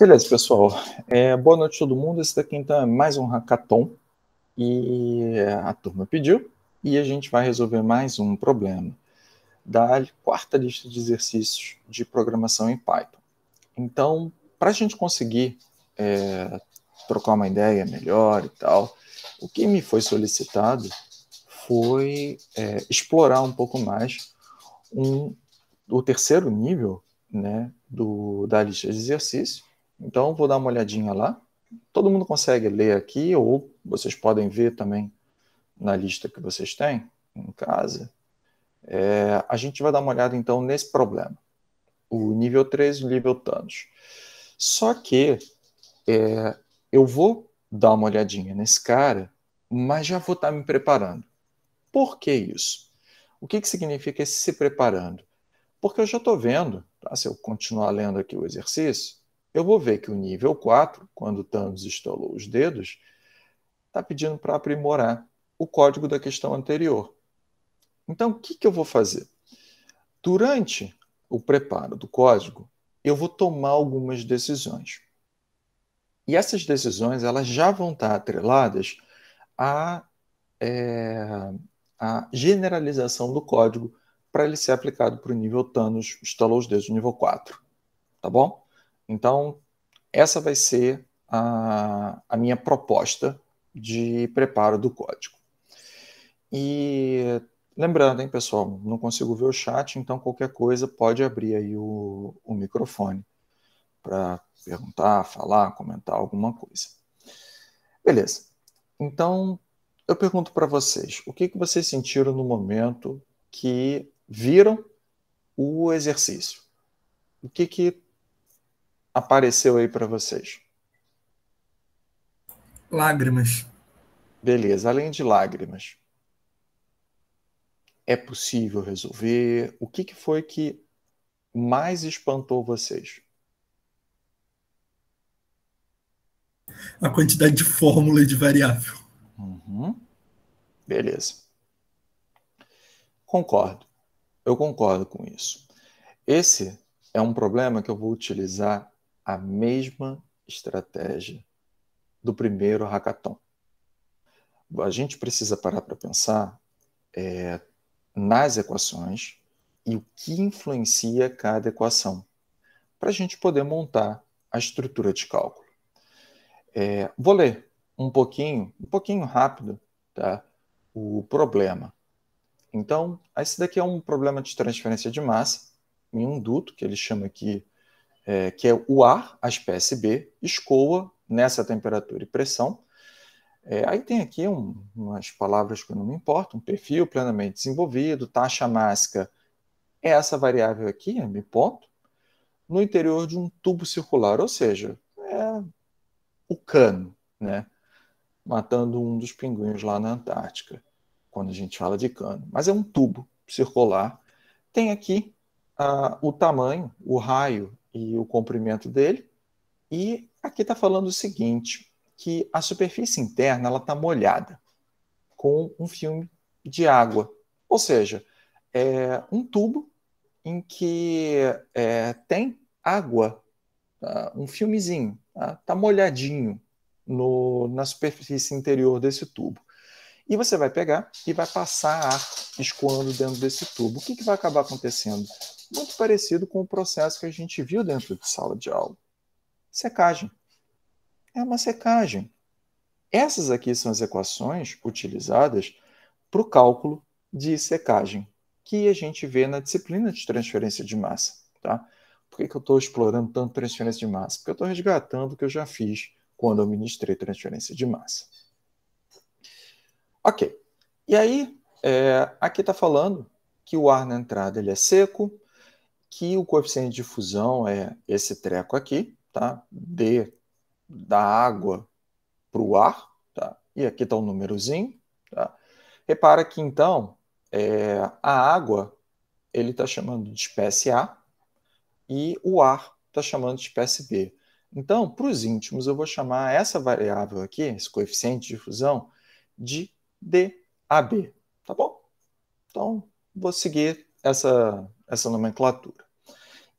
Beleza, pessoal. É, boa noite a todo mundo. Esse daqui então é mais um hackathon. E a turma pediu e a gente vai resolver mais um problema da quarta lista de exercícios de programação em Python. Então, para a gente conseguir é, trocar uma ideia melhor e tal, o que me foi solicitado foi é, explorar um pouco mais um, o terceiro nível né, do, da lista de exercícios, então, vou dar uma olhadinha lá. Todo mundo consegue ler aqui, ou vocês podem ver também na lista que vocês têm em casa. É, a gente vai dar uma olhada então nesse problema. O nível 3, o nível Thanos. Só que é, eu vou dar uma olhadinha nesse cara, mas já vou estar me preparando. Por que isso? O que, que significa esse se preparando? Porque eu já estou vendo, tá? se eu continuar lendo aqui o exercício, eu vou ver que o nível 4, quando Thanos estalou os dedos, está pedindo para aprimorar o código da questão anterior. Então, o que, que eu vou fazer? Durante o preparo do código, eu vou tomar algumas decisões. E essas decisões elas já vão estar atreladas à, é, à generalização do código para ele ser aplicado para o nível Thanos estalou os dedos, nível 4. Tá bom? Então, essa vai ser a, a minha proposta de preparo do código. E lembrando, hein, pessoal, não consigo ver o chat, então qualquer coisa pode abrir aí o, o microfone para perguntar, falar, comentar alguma coisa. Beleza. Então, eu pergunto para vocês, o que, que vocês sentiram no momento que viram o exercício? O que, que apareceu aí para vocês? Lágrimas. Beleza, além de lágrimas, é possível resolver? O que, que foi que mais espantou vocês? A quantidade de fórmula e de variável. Uhum. Beleza. Concordo. Eu concordo com isso. Esse é um problema que eu vou utilizar a mesma estratégia do primeiro hackathon. A gente precisa parar para pensar é, nas equações e o que influencia cada equação, para a gente poder montar a estrutura de cálculo. É, vou ler um pouquinho, um pouquinho rápido, tá? o problema. Então, esse daqui é um problema de transferência de massa em um duto, que ele chama aqui é, que é o ar, a espécie B, escoa nessa temperatura e pressão. É, aí tem aqui um, umas palavras que eu não me importo, um perfil plenamente desenvolvido, taxa mássica é essa variável aqui, m ponto, no interior de um tubo circular, ou seja, é o cano, né? matando um dos pinguins lá na Antártica, quando a gente fala de cano. Mas é um tubo circular. Tem aqui ah, o tamanho, o raio e o comprimento dele. E aqui está falando o seguinte, que a superfície interna ela está molhada com um filme de água, ou seja, é um tubo em que é, tem água, tá? um filmezinho, está tá molhadinho no, na superfície interior desse tubo. E você vai pegar e vai passar ar escoando dentro desse tubo. O que, que vai acabar acontecendo? muito parecido com o processo que a gente viu dentro de sala de aula. Secagem. É uma secagem. Essas aqui são as equações utilizadas para o cálculo de secagem, que a gente vê na disciplina de transferência de massa. Tá? Por que, que eu estou explorando tanto transferência de massa? Porque eu estou resgatando o que eu já fiz quando eu ministrei transferência de massa. Ok. E aí, é, aqui está falando que o ar na entrada ele é seco, que o coeficiente de fusão é esse treco aqui, tá? D da água para o ar, tá? E aqui está o um númerozinho, tá? Repara que, então, é, a água ele está chamando de espécie A e o ar está chamando de espécie B. Então, para os íntimos, eu vou chamar essa variável aqui, esse coeficiente de fusão, de DAB, tá bom? Então, vou seguir essa essa nomenclatura.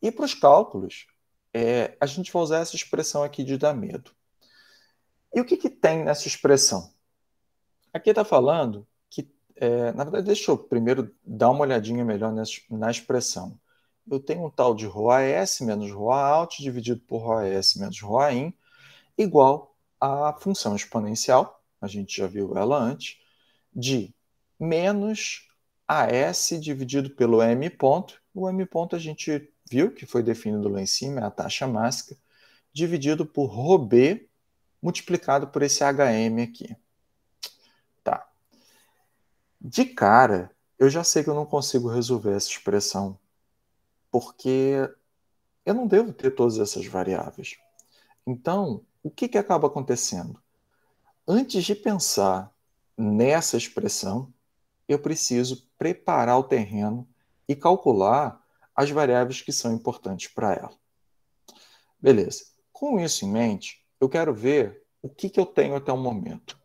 E para os cálculos, é, a gente vai usar essa expressão aqui de dar medo. E o que, que tem nessa expressão? Aqui está falando que, é, na verdade, deixa eu primeiro dar uma olhadinha melhor nessa, na expressão. Eu tenho um tal de ρs menos ρout dividido por ρs menos ρin igual à função exponencial, a gente já viu ela antes, de menos AS dividido pelo M ponto. O M ponto a gente viu que foi definido lá em cima, é a taxa máxima, dividido por ρB multiplicado por esse HM aqui. Tá. De cara, eu já sei que eu não consigo resolver essa expressão, porque eu não devo ter todas essas variáveis. Então, o que, que acaba acontecendo? Antes de pensar nessa expressão, eu preciso preparar o terreno e calcular as variáveis que são importantes para ela. Beleza. Com isso em mente, eu quero ver o que, que eu tenho até o momento.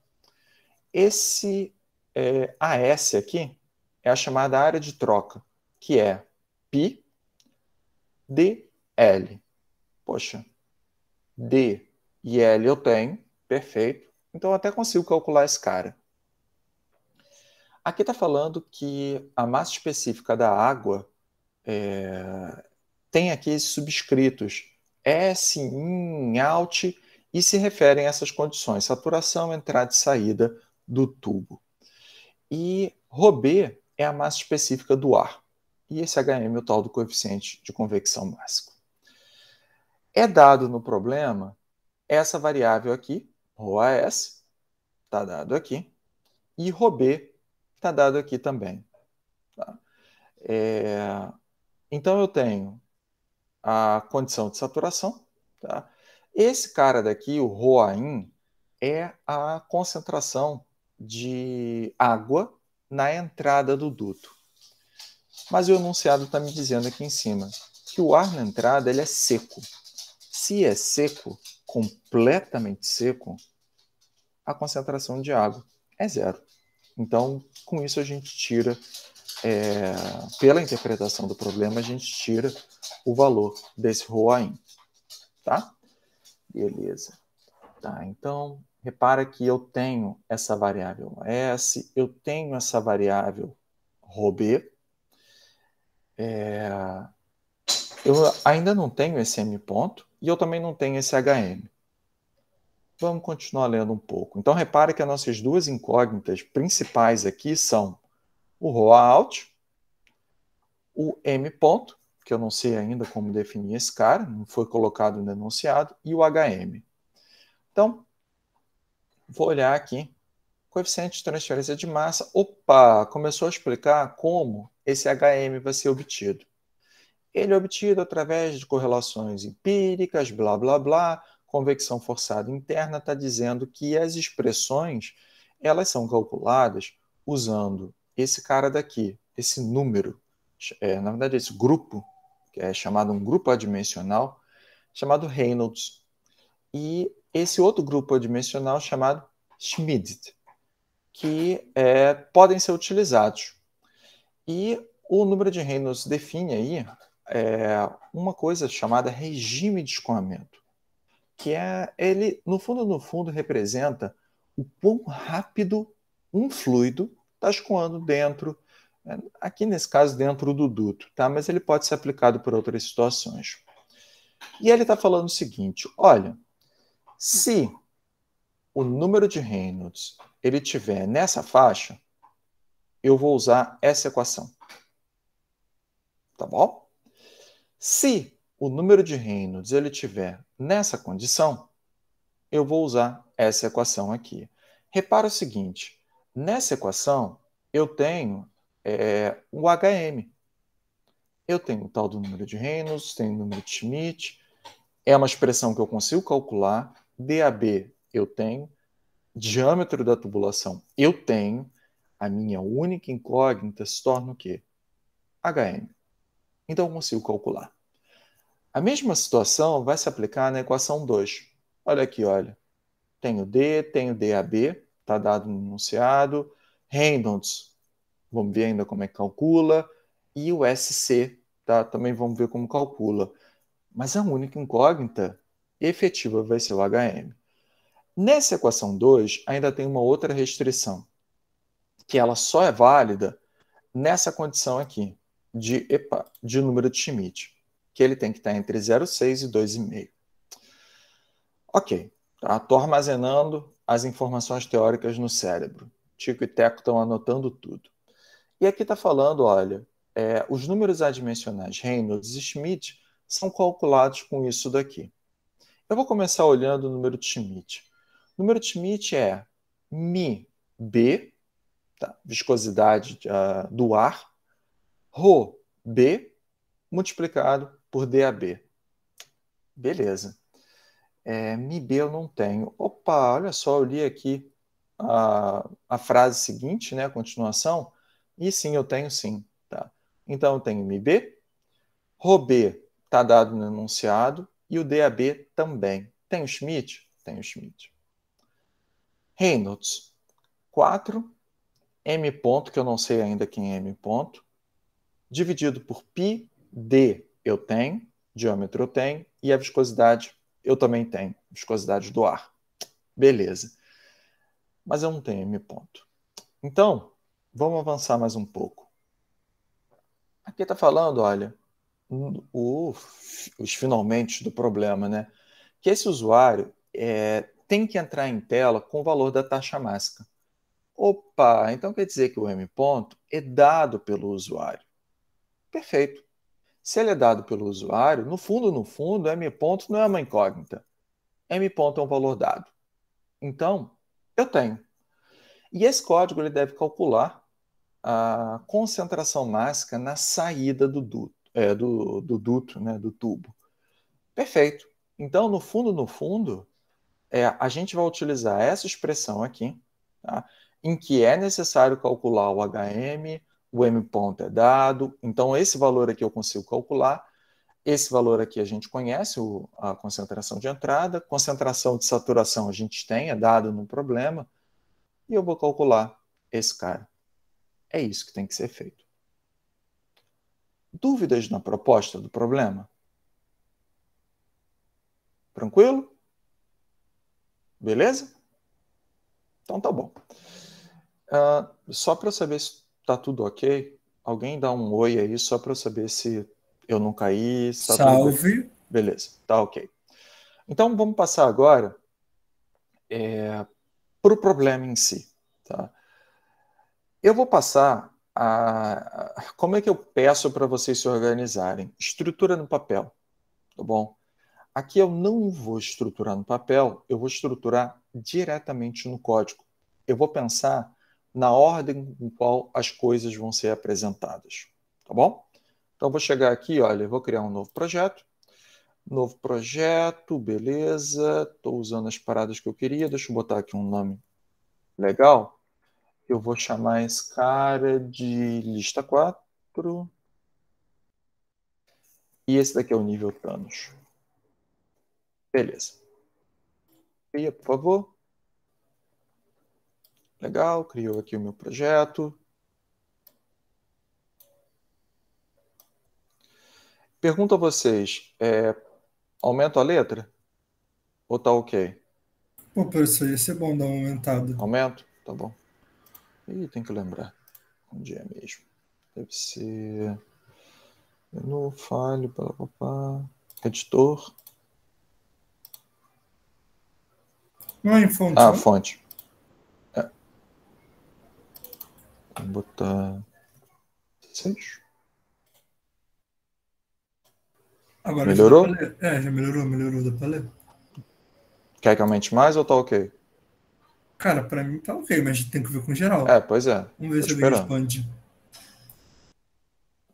Esse é, AS aqui é a chamada área de troca, que é π dl. Poxa, D e L eu tenho, perfeito. Então eu até consigo calcular esse cara. Aqui está falando que a massa específica da água é, tem aqui esses subscritos S, in, alt e se referem a essas condições, saturação, entrada e saída do tubo. E ρB é a massa específica do ar. E esse HM é o tal do coeficiente de convecção máximo. É dado no problema essa variável aqui, ρAS, está dado aqui, e ρB está dado aqui também. Tá? É, então eu tenho a condição de saturação. Tá? Esse cara daqui, o Roain, é a concentração de água na entrada do duto. Mas o enunciado está me dizendo aqui em cima que o ar na entrada ele é seco. Se é seco, completamente seco, a concentração de água é zero. Então, com isso a gente tira, é, pela interpretação do problema, a gente tira o valor desse Roaim, tá? Beleza. Tá, então, repara que eu tenho essa variável S, eu tenho essa variável RoB, é, eu ainda não tenho esse M ponto e eu também não tenho esse HM. Vamos continuar lendo um pouco. Então, repare que as nossas duas incógnitas principais aqui são o ROA out, o M ponto, que eu não sei ainda como definir esse cara, não foi colocado no enunciado, e o HM. Então, vou olhar aqui. Coeficiente de transferência de massa. Opa, começou a explicar como esse HM vai ser obtido. Ele é obtido através de correlações empíricas, blá, blá, blá, convecção forçada interna está dizendo que as expressões elas são calculadas usando esse cara daqui, esse número, é, na verdade esse grupo, que é chamado um grupo adimensional, chamado Reynolds, e esse outro grupo adimensional chamado Schmidt, que é, podem ser utilizados. E o número de Reynolds define aí é, uma coisa chamada regime de escoamento que é ele, no fundo, no fundo, representa o quão rápido um fluido está escoando dentro, é, aqui nesse caso, dentro do duto, tá? Mas ele pode ser aplicado por outras situações. E ele está falando o seguinte: olha, se o número de Reynolds ele tiver nessa faixa, eu vou usar essa equação. Tá bom? Se o número de reinos ele tiver nessa condição, eu vou usar essa equação aqui. Repara o seguinte, nessa equação eu tenho é, o HM. Eu tenho o tal do número de reinos, tenho o número de Schmidt, é uma expressão que eu consigo calcular, DAB eu tenho, diâmetro da tubulação eu tenho, a minha única incógnita se torna o quê? HM. Então eu consigo calcular. A mesma situação vai se aplicar na equação 2. Olha aqui, olha. Tenho D, tenho DAB, está dado no enunciado. Reynolds, vamos ver ainda como é que calcula. E o SC, tá? também vamos ver como calcula. Mas a única incógnita efetiva vai ser o HM. Nessa equação 2, ainda tem uma outra restrição, que ela só é válida nessa condição aqui, de, epa, de número de Schmidt que ele tem que estar entre 0,6 e 2,5. Ok, estou tá? armazenando as informações teóricas no cérebro. Tico e Teco estão anotando tudo. E aqui está falando, olha, é, os números adimensionais Reynolds e Schmidt são calculados com isso daqui. Eu vou começar olhando o número de Schmidt. O número de Schmidt é mi b, tá? viscosidade uh, do ar, Rho b multiplicado por DAB. Beleza. É, MIB eu não tenho. Opa, olha só, eu li aqui a, a frase seguinte, né, a continuação, e sim, eu tenho sim. Tá? Então, eu tenho MIB, ROB está dado no enunciado, e o DAB também. Tem o Schmidt? Tem o Schmidt. Reynolds, 4, M ponto, que eu não sei ainda quem é M ponto, dividido por π, D, eu tenho, diâmetro eu tenho, e a viscosidade eu também tenho, viscosidade do ar. Beleza. Mas eu não tenho M ponto. Então, vamos avançar mais um pouco. Aqui está falando, olha, o, os finalmente do problema, né? Que esse usuário é, tem que entrar em tela com o valor da taxa máxima. Opa, então quer dizer que o M ponto é dado pelo usuário. Perfeito se ele é dado pelo usuário, no fundo, no fundo, M ponto não é uma incógnita. M ponto é um valor dado. Então, eu tenho. E esse código ele deve calcular a concentração máxima na saída do duto, é, do, do, duto, né, do tubo. Perfeito. Então, no fundo, no fundo, é, a gente vai utilizar essa expressão aqui, tá? em que é necessário calcular o HM, o M ponto é dado, então esse valor aqui eu consigo calcular, esse valor aqui a gente conhece, o, a concentração de entrada, concentração de saturação a gente tem, é dado no problema, e eu vou calcular esse cara. É isso que tem que ser feito. Dúvidas na proposta do problema? Tranquilo? Beleza? Então tá bom. Uh, só para saber se tá tudo ok? Alguém dá um oi aí só para eu saber se eu não caí. Tá Salve. Tudo... Beleza, tá ok. Então vamos passar agora é, para o problema em si. Tá? Eu vou passar a, a como é que eu peço para vocês se organizarem. Estrutura no papel, tá bom? Aqui eu não vou estruturar no papel, eu vou estruturar diretamente no código. Eu vou pensar na ordem em qual as coisas vão ser apresentadas, tá bom? Então vou chegar aqui, olha, vou criar um novo projeto, novo projeto, beleza, estou usando as paradas que eu queria, deixa eu botar aqui um nome legal, eu vou chamar esse cara de lista 4, e esse daqui é o nível Thanos. Beleza. Cria, por favor. Legal, criou aqui o meu projeto. Pergunto a vocês, é, aumento a letra? Ou tá ok? Pô, professor, ia ser bom dar uma aumentada. Aumento? Tá bom. Ih, tem que lembrar. Onde um é mesmo? Deve ser... Menu, file, papapá, editor. Não é em fonte. Ah, né? fonte. Vou botar 6. Agora melhorou? Já é, já melhorou, melhorou, dá pra ler. Quer que aumente mais ou tá ok? Cara, pra mim tá ok, mas tem que ver com geral. É, pois é. Vamos ver Tô se alguém responde.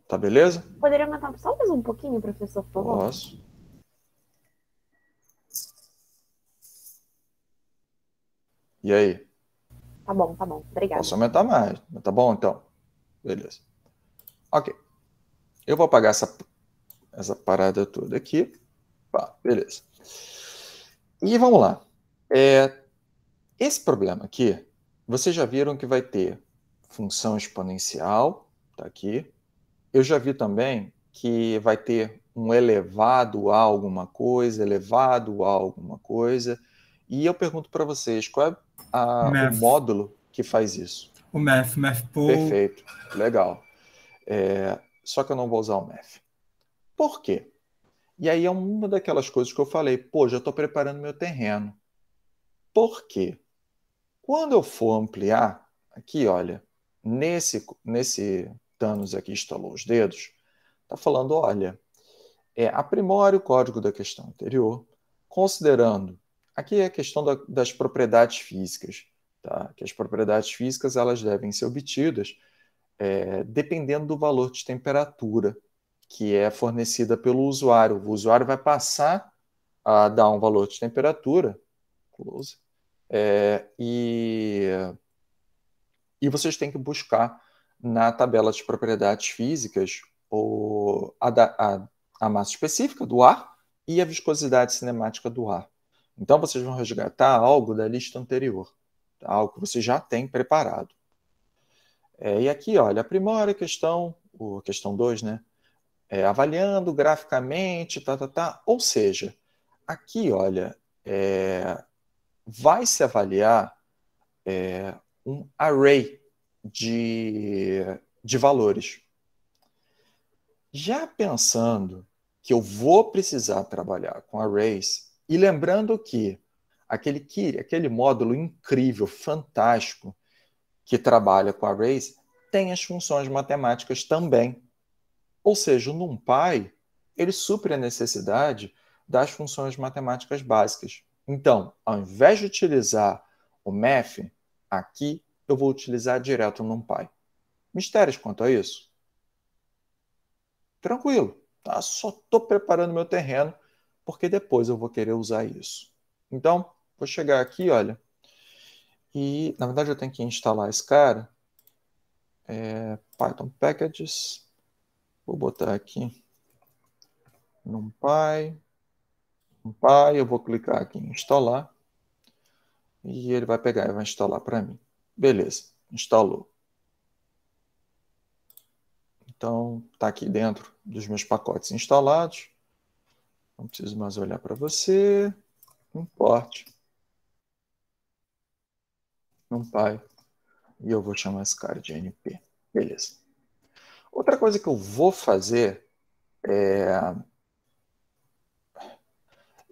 Tá beleza? Poderia matar só mais um pouquinho, professor, por favor? Posso. E aí? Tá bom, tá bom. obrigado Posso aumentar mais, tá bom então? Beleza. Ok. Eu vou apagar essa, essa parada toda aqui. Pá, beleza. E vamos lá. É, esse problema aqui, vocês já viram que vai ter função exponencial, tá aqui. Eu já vi também que vai ter um elevado a alguma coisa, elevado a alguma coisa. E eu pergunto para vocês, qual é a, o módulo que faz isso. O MEF, MEF Pool. Perfeito, legal. É, só que eu não vou usar o MEF. Por quê? E aí é uma daquelas coisas que eu falei, pô, já estou preparando meu terreno. Por quê? Quando eu for ampliar, aqui, olha, nesse, nesse Thanos aqui estalou os dedos, está falando, olha, é, aprimore o código da questão anterior, considerando Aqui é a questão da, das propriedades físicas, tá? que as propriedades físicas elas devem ser obtidas é, dependendo do valor de temperatura que é fornecida pelo usuário. O usuário vai passar a dar um valor de temperatura, close, é, e, e vocês têm que buscar na tabela de propriedades físicas a, a, a massa específica do ar e a viscosidade cinemática do ar. Então vocês vão resgatar algo da lista anterior, tá? algo que você já tem preparado. É, e aqui, olha, a primeira questão, o questão 2, né? É, avaliando graficamente, tá, tá, tá. Ou seja, aqui, olha, é, vai se avaliar é, um array de, de valores. Já pensando que eu vou precisar trabalhar com arrays, e lembrando que aquele, aquele módulo incrível, fantástico, que trabalha com arrays, tem as funções matemáticas também. Ou seja, o NumPy ele supre a necessidade das funções matemáticas básicas. Então, ao invés de utilizar o math, aqui eu vou utilizar direto o NumPy. Mistérios quanto a isso? Tranquilo, tá? Só estou preparando meu terreno porque depois eu vou querer usar isso. Então, vou chegar aqui, olha, e na verdade eu tenho que instalar esse cara, é, Python packages, vou botar aqui numpy, numpy, eu vou clicar aqui em instalar, e ele vai pegar e vai instalar para mim. Beleza, instalou. Então, está aqui dentro dos meus pacotes instalados. Não preciso mais olhar para você. Importe. Um pai. E eu vou chamar esse cara de NP. Beleza. Outra coisa que eu vou fazer é.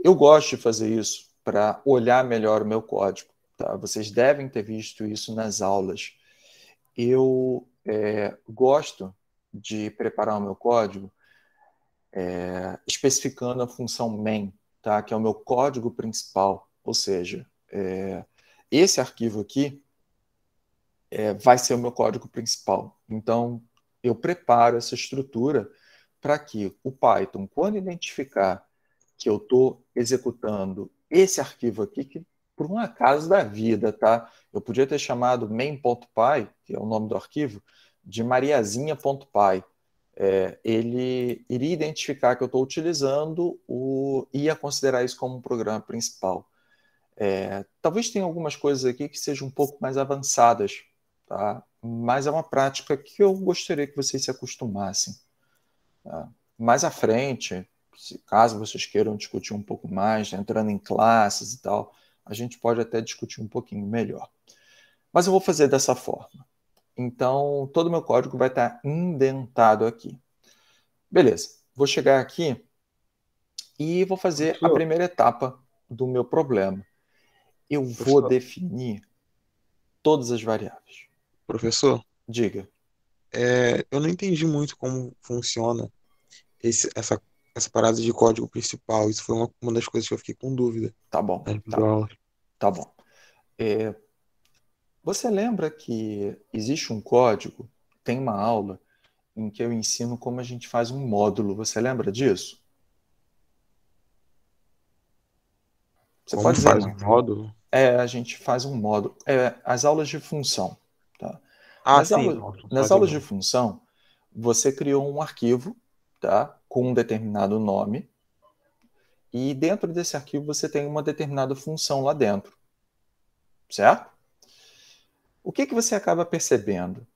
Eu gosto de fazer isso para olhar melhor o meu código. Tá? Vocês devem ter visto isso nas aulas. Eu é, gosto de preparar o meu código é, especificando a função main, tá? que é o meu código principal, ou seja, é, esse arquivo aqui é, vai ser o meu código principal. Então, eu preparo essa estrutura para que o Python, quando identificar que eu estou executando esse arquivo aqui, que por um acaso da vida, tá? Eu podia ter chamado main.py, que é o nome do arquivo, de mariazinha.py, é, ele iria identificar que eu estou utilizando o ia considerar isso como um programa principal. É, talvez tenha algumas coisas aqui que sejam um pouco mais avançadas, tá? mas é uma prática que eu gostaria que vocês se acostumassem. Tá? Mais à frente, se, caso vocês queiram discutir um pouco mais, né, entrando em classes e tal, a gente pode até discutir um pouquinho melhor. Mas eu vou fazer dessa forma. Então, todo o meu código vai estar tá indentado aqui. Beleza, vou chegar aqui e vou fazer a primeira etapa do meu problema. Eu vou Professor. definir todas as variáveis. Professor, Diga. é, eu não entendi muito como funciona esse- essa, essa parada de código principal. Isso foi uma, uma das coisas que eu fiquei com dúvida Tá bom, tá, tá bom. É, você lembra que existe um código, tem uma aula em que eu ensino como a gente faz um módulo. Você lembra disso? Você como pode fazer faz um módulo? É, a gente faz um módulo. É, as aulas de função. Tá? Ah, nas sim. Aulas, nas aulas de função, você criou um arquivo tá? com um determinado nome e dentro desse arquivo você tem uma determinada função lá dentro. Certo? o que, que você acaba percebendo?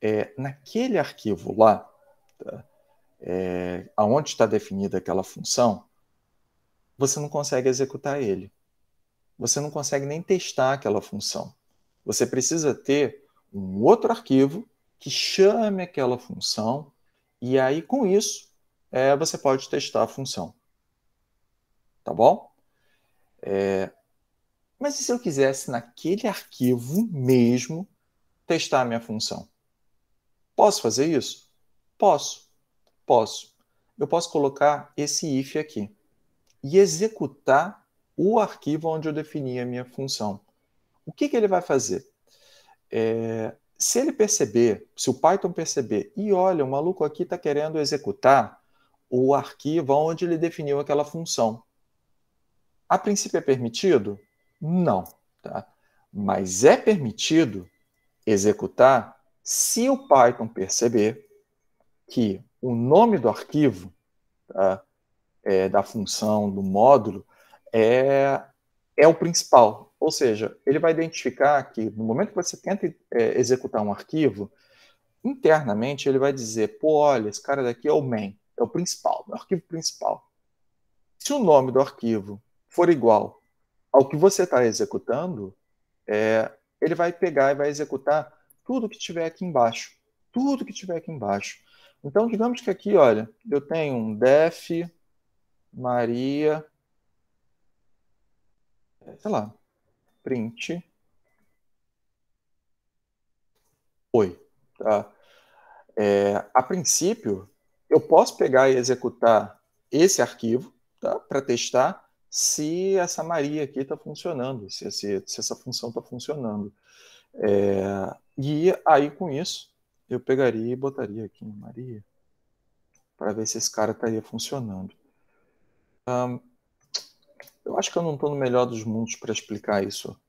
É, naquele arquivo lá, tá? é, aonde está definida aquela função, você não consegue executar ele. Você não consegue nem testar aquela função. Você precisa ter um outro arquivo que chame aquela função, e aí com isso é, você pode testar a função. Tá bom? É, mas e se eu quisesse, naquele arquivo mesmo, testar a minha função? Posso fazer isso? Posso. Posso. Eu posso colocar esse if aqui e executar o arquivo onde eu defini a minha função. O que, que ele vai fazer? É, se ele perceber, se o Python perceber, e olha, o maluco aqui está querendo executar o arquivo onde ele definiu aquela função. A princípio é permitido? Não. Tá? Mas é permitido executar se o Python perceber que o nome do arquivo tá, é, da função, do módulo, é, é o principal. Ou seja, ele vai identificar que no momento que você tenta é, executar um arquivo, internamente ele vai dizer, pô, olha, esse cara daqui é o main, é o principal, é o arquivo principal. Se o nome do arquivo for igual ao que você está executando, é, ele vai pegar e vai executar tudo que tiver aqui embaixo. Tudo que tiver aqui embaixo. Então, digamos que aqui, olha, eu tenho um def Maria, sei lá, print. Oi, tá? É, a princípio, eu posso pegar e executar esse arquivo tá? para testar, se essa Maria aqui está funcionando, se, se, se, essa função está funcionando. É, e aí, com isso, eu pegaria e botaria aqui na Maria para ver se esse cara estaria funcionando. Um, eu acho que eu não estou no melhor dos mundos para explicar isso,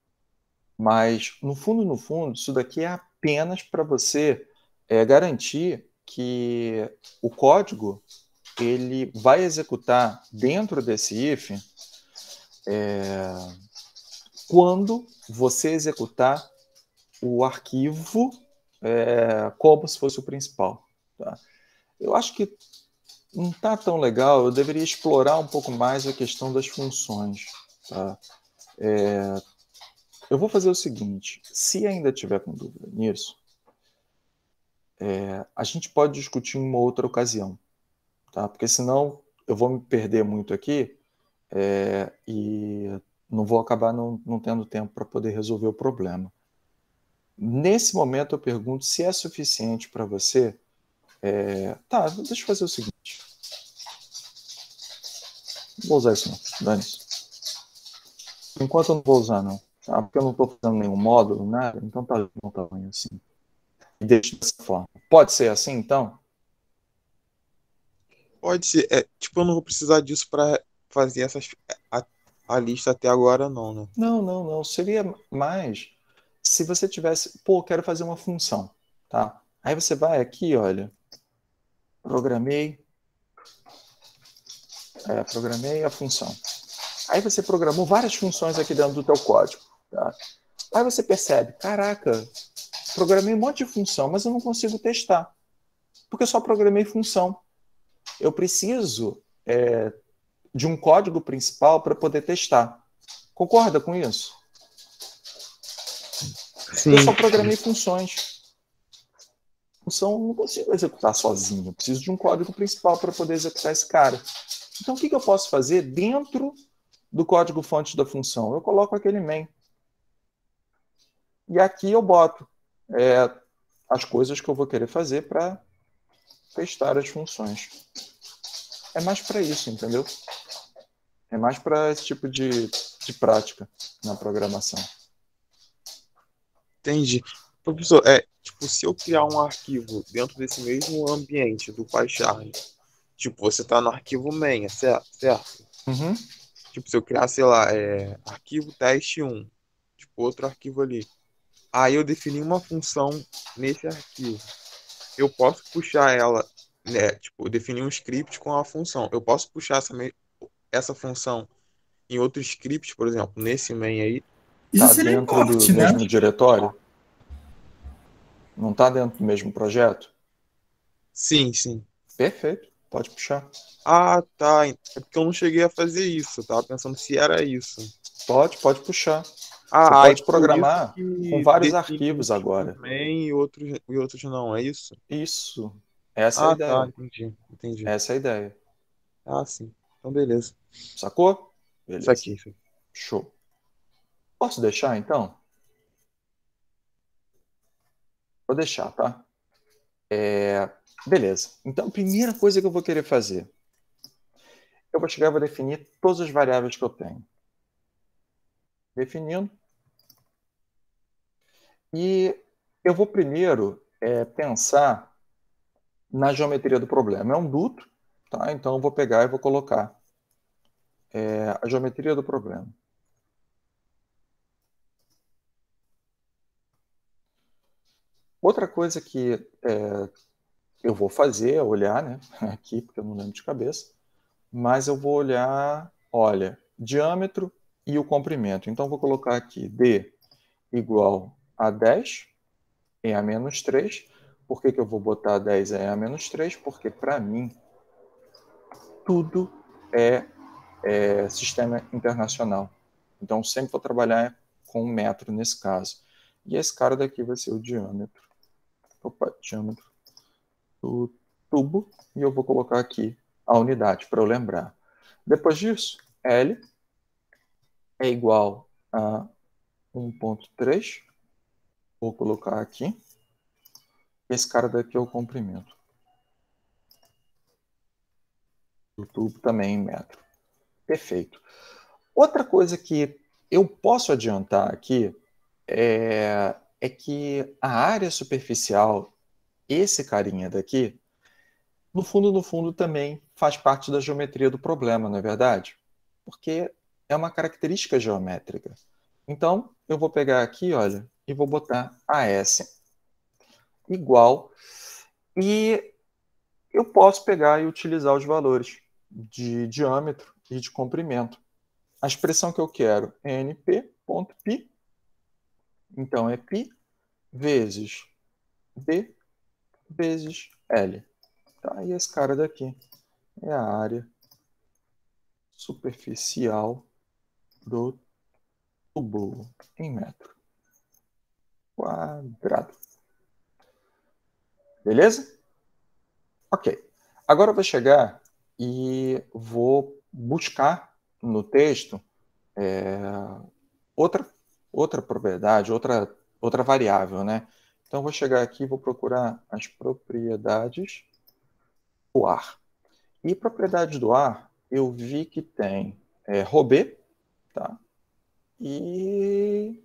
mas no fundo, no fundo, isso daqui é apenas para você é, garantir que o código ele vai executar dentro desse if é, quando você executar o arquivo é, como se fosse o principal. Tá? Eu acho que não está tão legal, eu deveria explorar um pouco mais a questão das funções. Tá? É, eu vou fazer o seguinte: se ainda tiver com dúvida nisso, é, a gente pode discutir em uma outra ocasião, tá? porque senão eu vou me perder muito aqui é, e não vou acabar não, não tendo tempo para poder resolver o problema. Nesse momento eu pergunto se é suficiente para você. É, tá, deixa eu fazer o seguinte. Não vou usar isso não, dane Enquanto eu não vou usar não, Ah, porque eu não estou fazendo nenhum módulo, nada, então tá bom tamanho assim. deixa dessa forma. Pode ser assim então? Pode ser. É, tipo, eu não vou precisar disso para fazer essas, a, a lista até agora, não, né? Não, não, não. Seria mais se você tivesse, pô, quero fazer uma função, tá? Aí você vai aqui, olha, programei, é, programei a função. Aí você programou várias funções aqui dentro do teu código, tá? Aí você percebe, caraca, programei um monte de função, mas eu não consigo testar, porque eu só programei função. Eu preciso é, de um código principal para poder testar. Concorda com isso? Sim. Eu só programei funções. Função não consigo executar sozinho. Eu preciso de um código principal para poder executar esse cara. Então, o que, que eu posso fazer dentro do código-fonte da função? Eu coloco aquele main. E aqui eu boto é, as coisas que eu vou querer fazer para testar as funções é mais para isso, entendeu? É mais para esse tipo de, de prática na programação. Entendi. Professor, é, tipo, se eu criar um arquivo dentro desse mesmo ambiente do PyCharm, tipo, você tá no arquivo main, é certo? certo? Uhum. Tipo, se eu criar, sei lá, é, arquivo teste 1, tipo, outro arquivo ali. Aí eu defini uma função nesse arquivo. Eu posso puxar ela né, tipo, definir um script com uma função. Eu posso puxar essa, essa função em outro script, por exemplo, nesse main aí. Isso tá seria dentro corte, do né? mesmo diretório? Não está dentro do mesmo projeto? Sim, sim. Perfeito, pode puxar. Ah, tá. É porque eu não cheguei a fazer isso. Eu tava pensando se era isso. Pode, pode puxar. Ah, Você pode então programar com vários arquivos agora. Também, e outros, e outros não, é isso? Isso. É essa ah, é tá, a ideia. Tá, entendi, entendi. É essa é a ideia. Ah, sim. Então, beleza. Sacou? Beleza. Isso aqui. Show. Posso deixar, então? Vou deixar, tá? É... Beleza. Então, a primeira coisa que eu vou querer fazer, eu vou chegar e vou definir todas as variáveis que eu tenho. Definindo. E eu vou primeiro é, pensar na geometria do problema. É um duto, tá? Então eu vou pegar e vou colocar é, a geometria do problema. Outra coisa que é, eu vou fazer é olhar, né? Aqui, porque eu não lembro de cabeça, mas eu vou olhar, olha, diâmetro e o comprimento. Então, vou colocar aqui D igual a 10 e a menos 3. Por que, que eu vou botar 10 é a menos 3? Porque, para mim, tudo é, é, sistema internacional. Então, sempre vou trabalhar com um metro nesse caso. E esse cara daqui vai ser o diâmetro. Opa, diâmetro do tubo. E eu vou colocar aqui a unidade para eu lembrar. Depois disso, L é igual a 1.3. Vou colocar aqui. Esse cara daqui eu é comprimento. O tubo também em metro. Perfeito. Outra coisa que eu posso adiantar aqui é, é que a área superficial, esse carinha daqui, no fundo, no fundo, também faz parte da geometria do problema, não é verdade? Porque é uma característica geométrica. Então, eu vou pegar aqui, olha, e vou botar AS igual e eu posso pegar e utilizar os valores de diâmetro e de comprimento. A expressão que eu quero é np.π, então é π vezes d vezes L. Tá? E esse cara daqui é a área superficial do tubo em metro quadrado. Beleza? Ok. Agora eu vou chegar e vou buscar no texto é, outra, outra propriedade, outra, outra variável, né? Então, eu vou chegar aqui e vou procurar as propriedades do ar. E propriedades do ar, eu vi que tem é, tá? E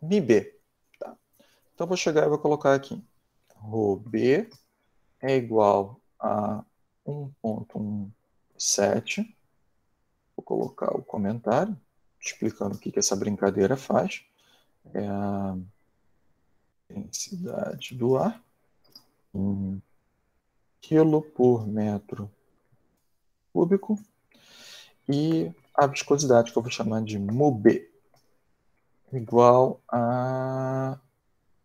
MIB, tá? Então, eu vou chegar e vou colocar aqui rho b é igual a 1.17. Vou colocar o comentário explicando o que, que essa brincadeira faz. É a densidade do ar em quilo por metro cúbico e a viscosidade, que eu vou chamar de μb, igual a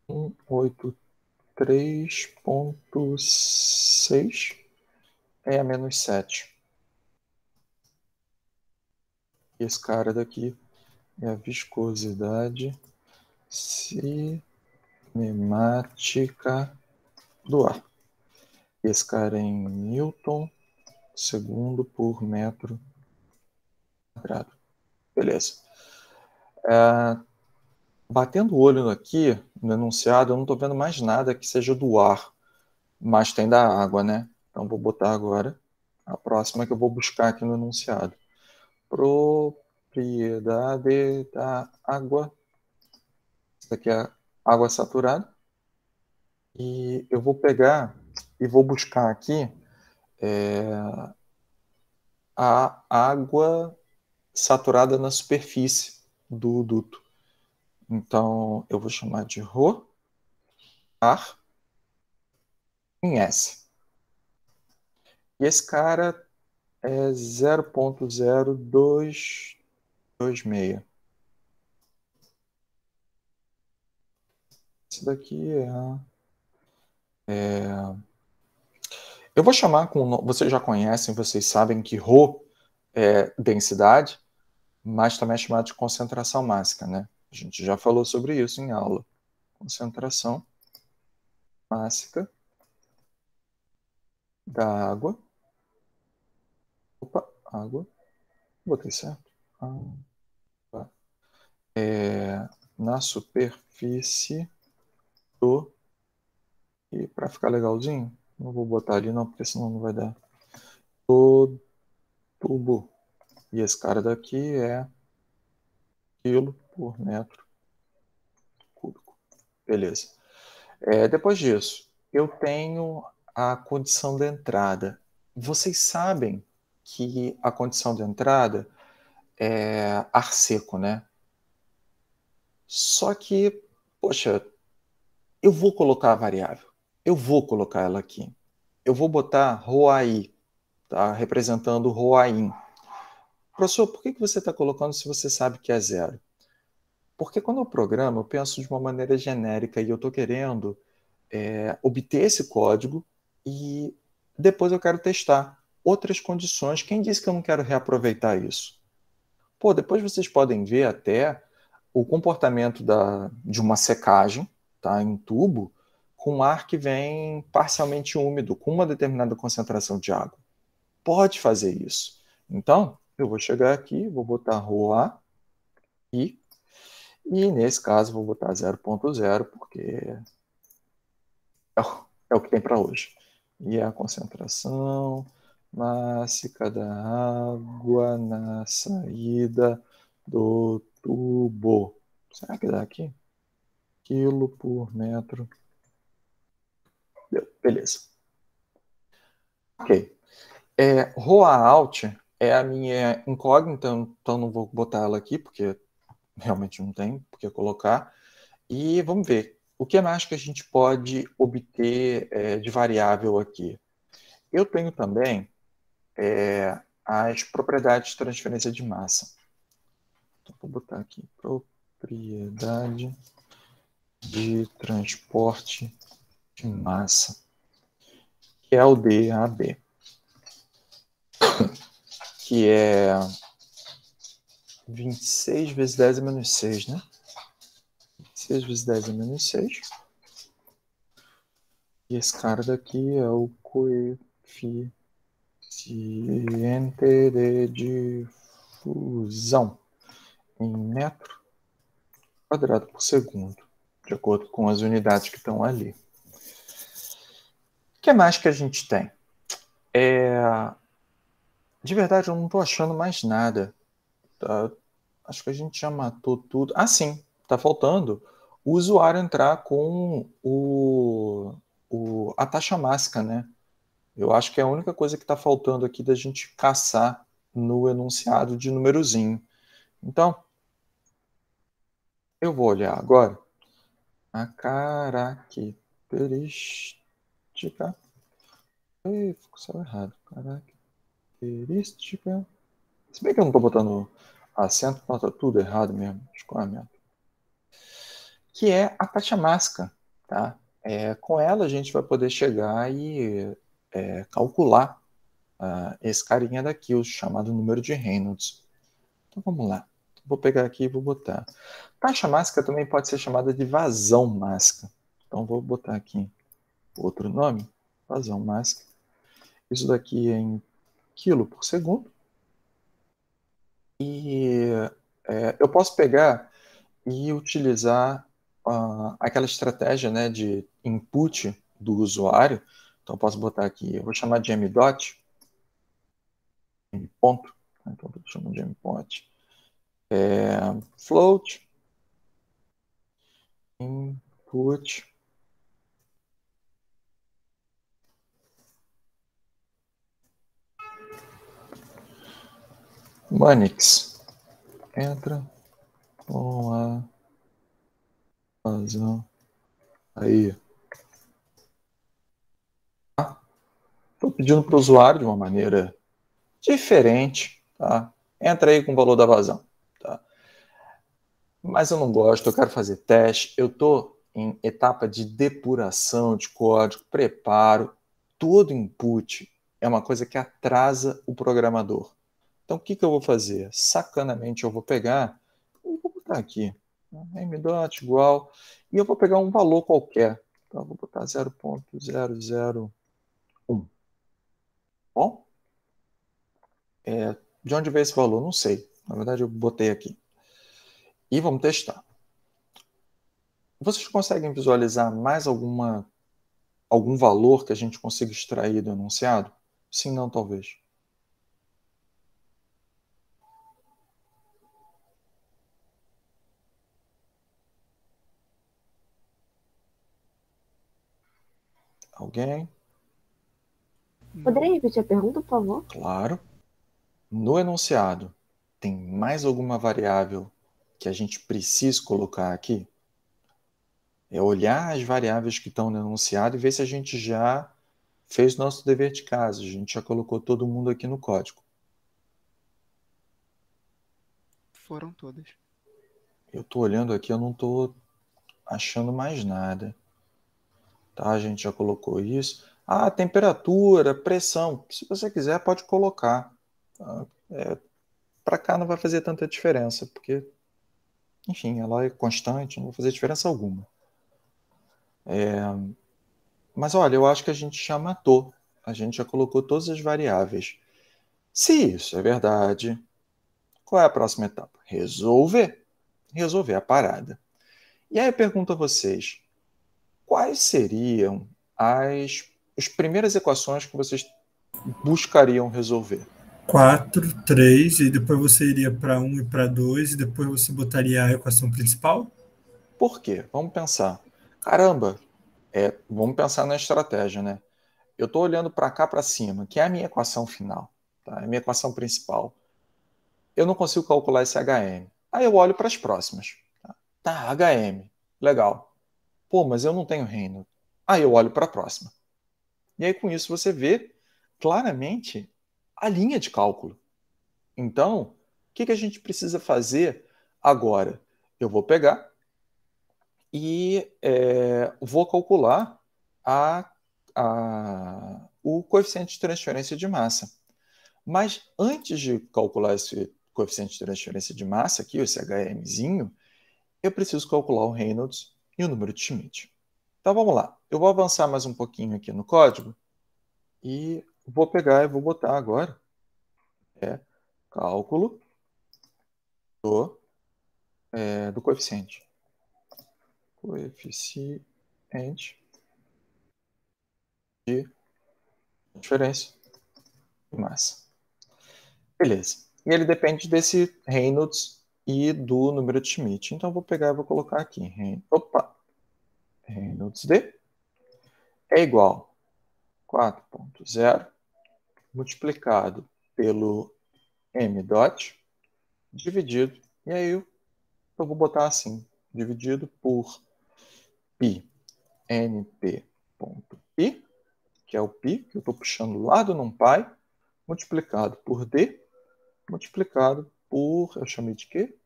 183. 3.6 é a menos 7. E esse cara daqui é a viscosidade cinemática do ar. Esse cara é em Newton segundo por metro quadrado. Beleza. É, batendo o olho aqui no enunciado, eu não estou vendo mais nada que seja do ar, mas tem da água, né? Então vou botar agora a próxima que eu vou buscar aqui no enunciado. Propriedade da água. Isso aqui é água saturada. E eu vou pegar e vou buscar aqui é, a água saturada na superfície do duto. Então, eu vou chamar de rho, ar em S. E esse cara é 0.0226. Esse daqui é, é... Eu vou chamar com... Vocês já conhecem, vocês sabem que Rho é densidade, mas também é chamado de concentração máxima, né? A gente já falou sobre isso em aula. Concentração mássica da água. Opa, água. Botei certo. é, na superfície do. E para ficar legalzinho, não vou botar ali não, porque senão não vai dar. Do tubo. E esse cara daqui é quilo por metro cúbico. Beleza. É, depois disso, eu tenho a condição de entrada. Vocês sabem que a condição de entrada é ar seco, né? Só que, poxa, eu vou colocar a variável. Eu vou colocar ela aqui. Eu vou botar Roai, tá? representando ROAIN. Professor, por que você está colocando se você sabe que é zero? Porque quando eu programo, eu penso de uma maneira genérica e eu estou querendo é, obter esse código e depois eu quero testar outras condições. Quem disse que eu não quero reaproveitar isso? Pô, depois vocês podem ver até o comportamento da, de uma secagem tá, em tubo com ar que vem parcialmente úmido, com uma determinada concentração de água. Pode fazer isso. Então, eu vou chegar aqui, vou botar roa i, e nesse caso vou botar 0.0, porque é o, é o que tem para hoje. E é a concentração mássica da água na saída do tubo. Será que dá aqui? Quilo por metro. Deu, beleza. Ok. É, ROA-OUT é a minha incógnita, então não vou botar ela aqui, porque realmente não tem porque colocar. E vamos ver, o que mais que a gente pode obter é, de variável aqui? Eu tenho também é, as propriedades de transferência de massa. Então, vou botar aqui, propriedade de transporte de massa, que é o DAB que é 26 vezes 10 a é menos 6, né? 26 vezes 10 a é menos 6. E esse cara daqui é o coeficiente de difusão em metro quadrado por segundo, de acordo com as unidades que estão ali. O que mais que a gente tem? É, de verdade, eu não tô achando mais nada. Tá? Acho que a gente já matou tudo. Ah, sim, tá faltando o usuário entrar com o, o a taxa máscara, né? Eu acho que é a única coisa que está faltando aqui da gente caçar no enunciado de númerozinho. Então, eu vou olhar agora a característica. Ei, ficou errado. Caraca! característica. Se bem que eu não estou botando acento, não, tá tudo errado mesmo. Escoamento. Que é a Pachamasca. Tá? É, com ela a gente vai poder chegar e é, calcular uh, esse carinha daqui, o chamado número de Reynolds. Então vamos lá. Vou pegar aqui e vou botar. Taxa máscara também pode ser chamada de vazão máscara. Então vou botar aqui outro nome, vazão máscara. Isso daqui é em quilo por segundo. E é, eu posso pegar e utilizar uh, aquela estratégia né, de input do usuário. Então, eu posso botar aqui, eu vou chamar de mdot, ponto, né, então eu chamo de mdot, é, float, input, Manix entra com a vazão, aí. Estou tá. pedindo para o usuário de uma maneira diferente, tá? Entra aí com o valor da vazão, tá? Mas eu não gosto, eu quero fazer teste, eu estou em etapa de depuração de código, preparo, todo input é uma coisa que atrasa o programador. Então, o que, que eu vou fazer? Sacanamente, eu vou pegar e vou botar aqui, né, m dot igual, e eu vou pegar um valor qualquer. Então, eu vou botar 0.001. Bom? É, de onde veio esse valor? Não sei. Na verdade, eu botei aqui. E vamos testar. Vocês conseguem visualizar mais alguma algum valor que a gente consiga extrair do enunciado? Sim, não, talvez. Alguém? Poderia repetir a pergunta, por favor? Claro. No enunciado, tem mais alguma variável que a gente precisa colocar aqui? É olhar as variáveis que estão no enunciado e ver se a gente já fez nosso dever de casa, a gente já colocou todo mundo aqui no código. Foram todas. Eu estou olhando aqui, eu não estou achando mais nada. Tá? A gente já colocou isso. Ah, temperatura, pressão. Se você quiser, pode colocar. Tá? É, para cá não vai fazer tanta diferença, porque, enfim, ela é constante, não vai fazer diferença alguma. É, mas olha, eu acho que a gente já matou, a gente já colocou todas as variáveis. Se isso é verdade, qual é a próxima etapa? Resolver. Resolver a parada. E aí eu pergunto a vocês: quais seriam as, as primeiras equações que vocês buscariam resolver? 4, 3, e depois você iria para 1 e para 2, e depois você botaria a equação principal? Por quê? Vamos pensar. Caramba, é, vamos pensar na estratégia, né? Eu estou olhando para cá, para cima, que é a minha equação final, tá? É a minha equação principal. Eu não consigo calcular esse HM. Aí eu olho para as próximas. Tá, tá HM, legal. Pô, mas eu não tenho reino. Aí eu olho para a próxima. E aí com isso você vê claramente a linha de cálculo. Então, o que, que a gente precisa fazer agora? Eu vou pegar e é, vou calcular a, a, o coeficiente de transferência de massa. Mas antes de calcular esse coeficiente de transferência de massa aqui, esse HMzinho, eu preciso calcular o Reynolds e o número de Schmidt. Então vamos lá. Eu vou avançar mais um pouquinho aqui no código e vou pegar e vou botar agora é cálculo do, é, do coeficiente. Coeficiente de diferença de massa. Beleza. E ele depende desse Reynolds e do número de Schmidt. Então, eu vou pegar e vou colocar aqui. Opa! Reynolds D é igual 4.0 multiplicado pelo m dot dividido, e aí eu vou botar assim, dividido por pi np.pi, que é o pi que eu estou puxando lá do NumPy, multiplicado por d, multiplicado por. Eu chamei de quê?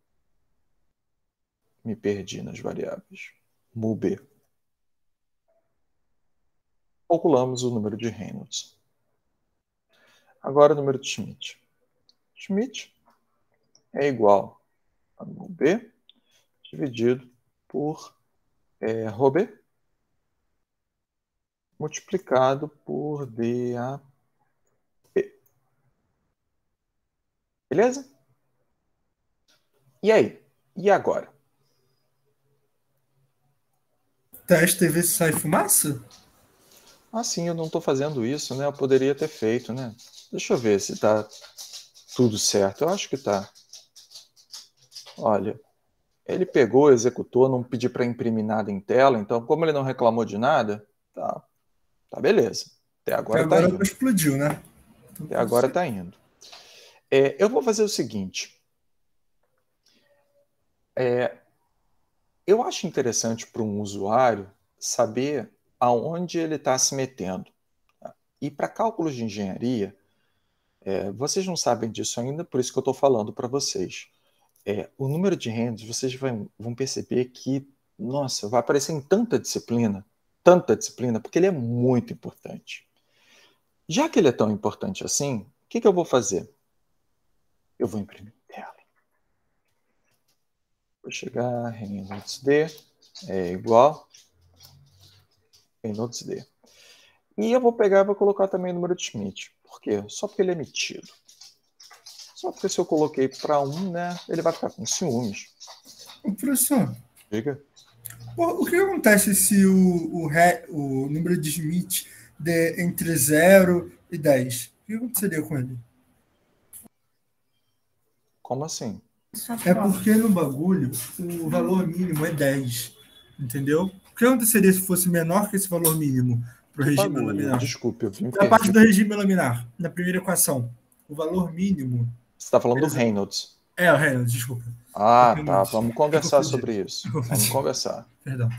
Me perdi nas variáveis. MUB. Calculamos o número de Reynolds. Agora o número de Schmidt. Schmidt é igual a MUB dividido por é, b multiplicado por DAP. Beleza? E aí? E agora? Teste e ver se sai fumaça? Ah, sim, eu não estou fazendo isso, né? Eu poderia ter feito, né? Deixa eu ver se tá tudo certo. Eu acho que tá. Olha, ele pegou, executou, não pedi para imprimir nada em tela, então, como ele não reclamou de nada, tá, tá beleza. Até agora, Até tá agora tá indo. explodiu, né? Então Até tá agora tá indo. É, eu vou fazer o seguinte: é, eu acho interessante para um usuário saber aonde ele está se metendo. Tá? E para cálculos de engenharia, é, vocês não sabem disso ainda, por isso que eu estou falando para vocês. É, o número de rendas, vocês vão, vão perceber que, nossa, vai aparecer em tanta disciplina, tanta disciplina, porque ele é muito importante. Já que ele é tão importante assim, o que, que eu vou fazer? Eu vou imprimir. Vou chegar em Notes D, é igual em Notes D. E eu vou pegar e vou colocar também o número de Schmidt. Por quê? Só porque ele é emitido Só porque se eu coloquei para um, né, ele vai ficar com ciúmes. professor. Diga. O que acontece se o, o, o número de Schmidt de, entre 0 e 10? O que aconteceria com ele? Como assim? É porque no bagulho o valor mínimo é 10, entendeu? O que aconteceria se fosse menor que esse valor mínimo para o regime tá bagulho, laminar? Desculpe, eu é Na parte do regime laminar, na primeira equação, o valor mínimo. Você está falando é, do Reynolds. É, o Reynolds, desculpa. Ah, tá. Vamos é conversar sobre isso. Vamos conversar. Perdão.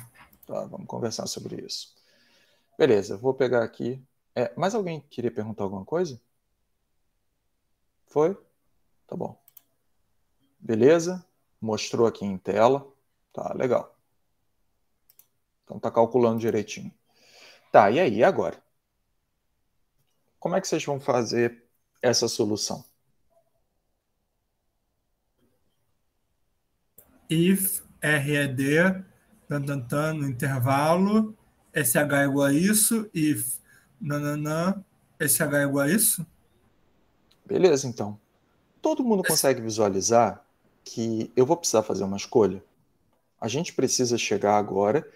Tá, vamos conversar sobre isso. Beleza, vou pegar aqui. É, mais alguém queria perguntar alguma coisa? Foi? Tá bom. Beleza? Mostrou aqui em tela. Tá, legal. Então tá calculando direitinho. Tá, e aí agora? Como é que vocês vão fazer essa solução? If RED no intervalo SH é igual a isso, if nananã, SH é igual a isso? Beleza, então. Todo mundo consegue visualizar que eu vou precisar fazer uma escolha. A gente precisa chegar agora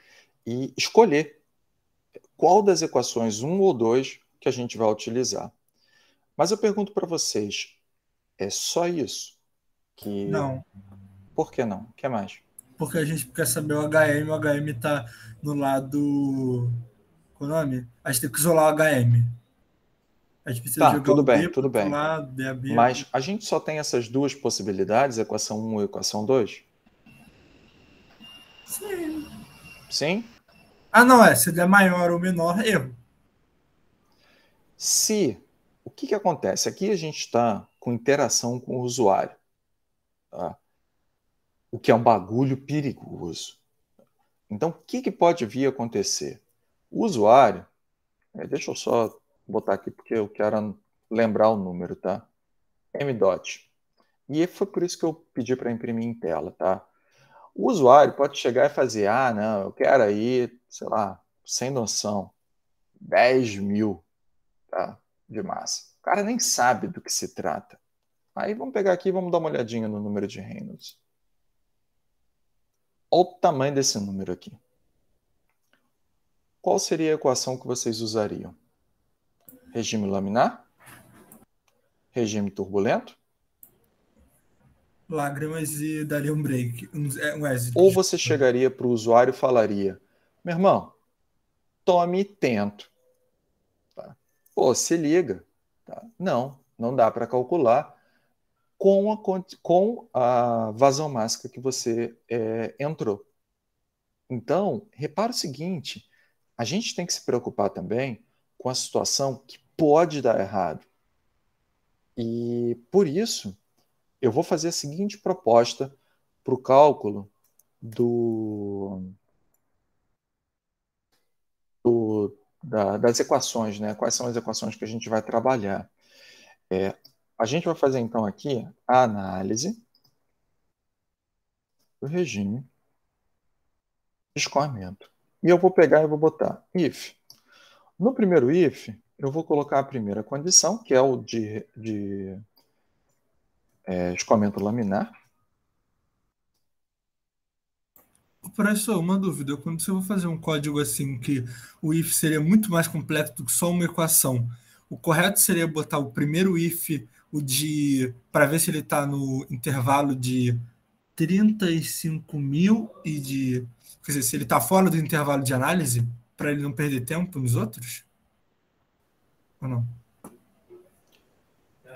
e escolher qual das equações 1 ou 2 que a gente vai utilizar. Mas eu pergunto para vocês, é só isso? Que... Não. Por que não? O que mais? Porque a gente quer saber o HM, o HM está no lado. Qual é o nome? A gente tem que isolar o HM. A gente precisa tá, jogar tudo bem, tudo bem. Lado, DAB, né, Mas a gente só tem essas duas possibilidades, equação 1 e equação 2? Sim. Sim? Ah, não, é. Se der maior ou menor, erro. Se. O que, que acontece? Aqui a gente está com interação com o usuário. Tá? O que é um bagulho perigoso. Então, o que, que pode vir a acontecer? O usuário. É, deixa eu só Vou botar aqui porque eu quero lembrar o número, tá? MDOT. E foi por isso que eu pedi para imprimir em tela, tá? O usuário pode chegar e fazer, ah, não, eu quero aí, sei lá, sem noção, 10 mil tá, de massa. O cara nem sabe do que se trata. Aí vamos pegar aqui e vamos dar uma olhadinha no número de Reynolds. Olha o tamanho desse número aqui. Qual seria a equação que vocês usariam? regime laminar, regime turbulento. Lágrimas e daria um break, um, é, um Ou você chegaria para o usuário e falaria: meu irmão, tome e tento. Tá? Pô, se liga. Tá? Não, não dá para calcular com a, com a máscara que você é, entrou. Então, repara o seguinte: a gente tem que se preocupar também com a situação que pode dar errado. E por isso, eu vou fazer a seguinte proposta para o cálculo do, do da, das equações, né? Quais são as equações que a gente vai trabalhar? É, a gente vai fazer então aqui a análise do regime de escoamento. E eu vou pegar e vou botar if. No primeiro if, eu vou colocar a primeira condição, que é o de, de é, escoamento laminar. Professor, uma dúvida. Quando você vai fazer um código assim, que o if seria muito mais completo do que só uma equação, o correto seria botar o primeiro if, o de. para ver se ele está no intervalo de 35 mil e de. Quer dizer, se ele está fora do intervalo de análise, para ele não perder tempo nos outros? ou não?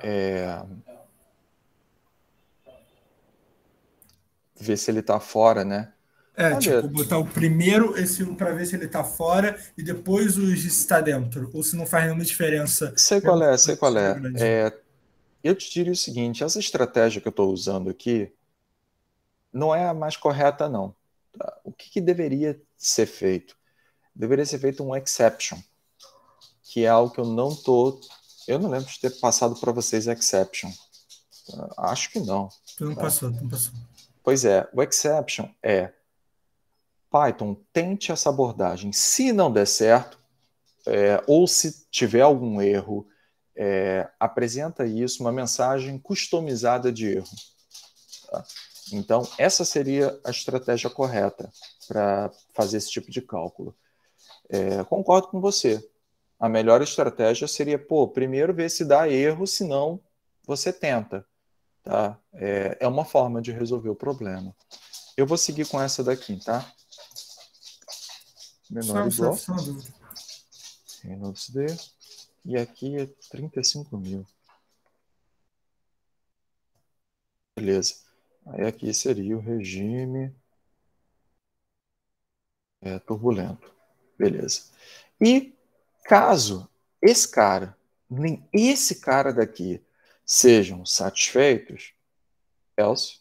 É... Ver se ele está fora, né? É, Olha. tipo, botar o primeiro esse para ver se ele está fora e depois os se está dentro, ou se não faz nenhuma diferença. Sei qual é, sei qual é. é eu te diria o seguinte: essa estratégia que eu estou usando aqui não é a mais correta, não. Tá? O que, que deveria ser feito? Deveria ser feito um exception que é algo que eu não tô. Eu não lembro de ter passado para vocês exception. Ah, acho que não. Tu não né? passou, tu não passou. Pois é, o exception é Python tente essa abordagem. Se não der certo, é, ou se tiver algum erro, é, apresenta isso, uma mensagem customizada de erro. Tá? Então, essa seria a estratégia correta para fazer esse tipo de cálculo. É, concordo com você a melhor estratégia seria, pô, primeiro ver se dá erro, senão você tenta. Tá? É, é uma forma de resolver o problema. Eu vou seguir com essa daqui, tá? Menor igual. Reynolds D. E aqui é 35 mil. Beleza. Aí aqui seria o regime é, turbulento. Beleza. E Caso esse cara, nem esse cara daqui, sejam satisfeitos, Elcio,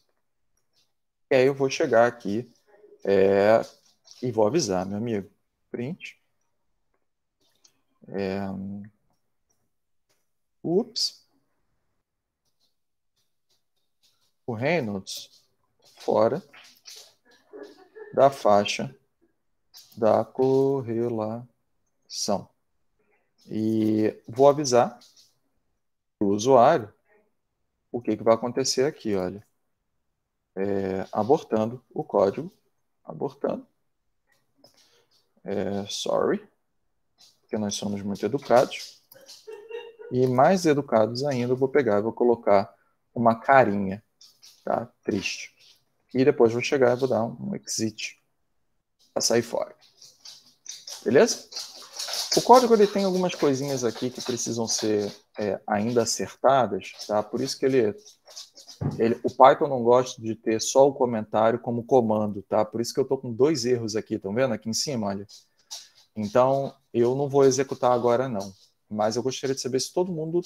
e aí eu vou chegar aqui é, e vou avisar, meu amigo. Print. É, ups. O Reynolds fora da faixa da correlação. E vou avisar para o usuário o que, que vai acontecer aqui, olha. É, abortando o código, abortando. É, sorry, porque nós somos muito educados. E mais educados ainda, eu vou pegar e vou colocar uma carinha, tá? Triste. E depois vou chegar e vou dar um exit para sair fora. Beleza? O código ele tem algumas coisinhas aqui que precisam ser é, ainda acertadas, tá? Por isso que ele, ele, o Python não gosta de ter só o comentário como comando, tá? Por isso que eu tô com dois erros aqui, estão vendo aqui em cima, olha. Então eu não vou executar agora não, mas eu gostaria de saber se todo mundo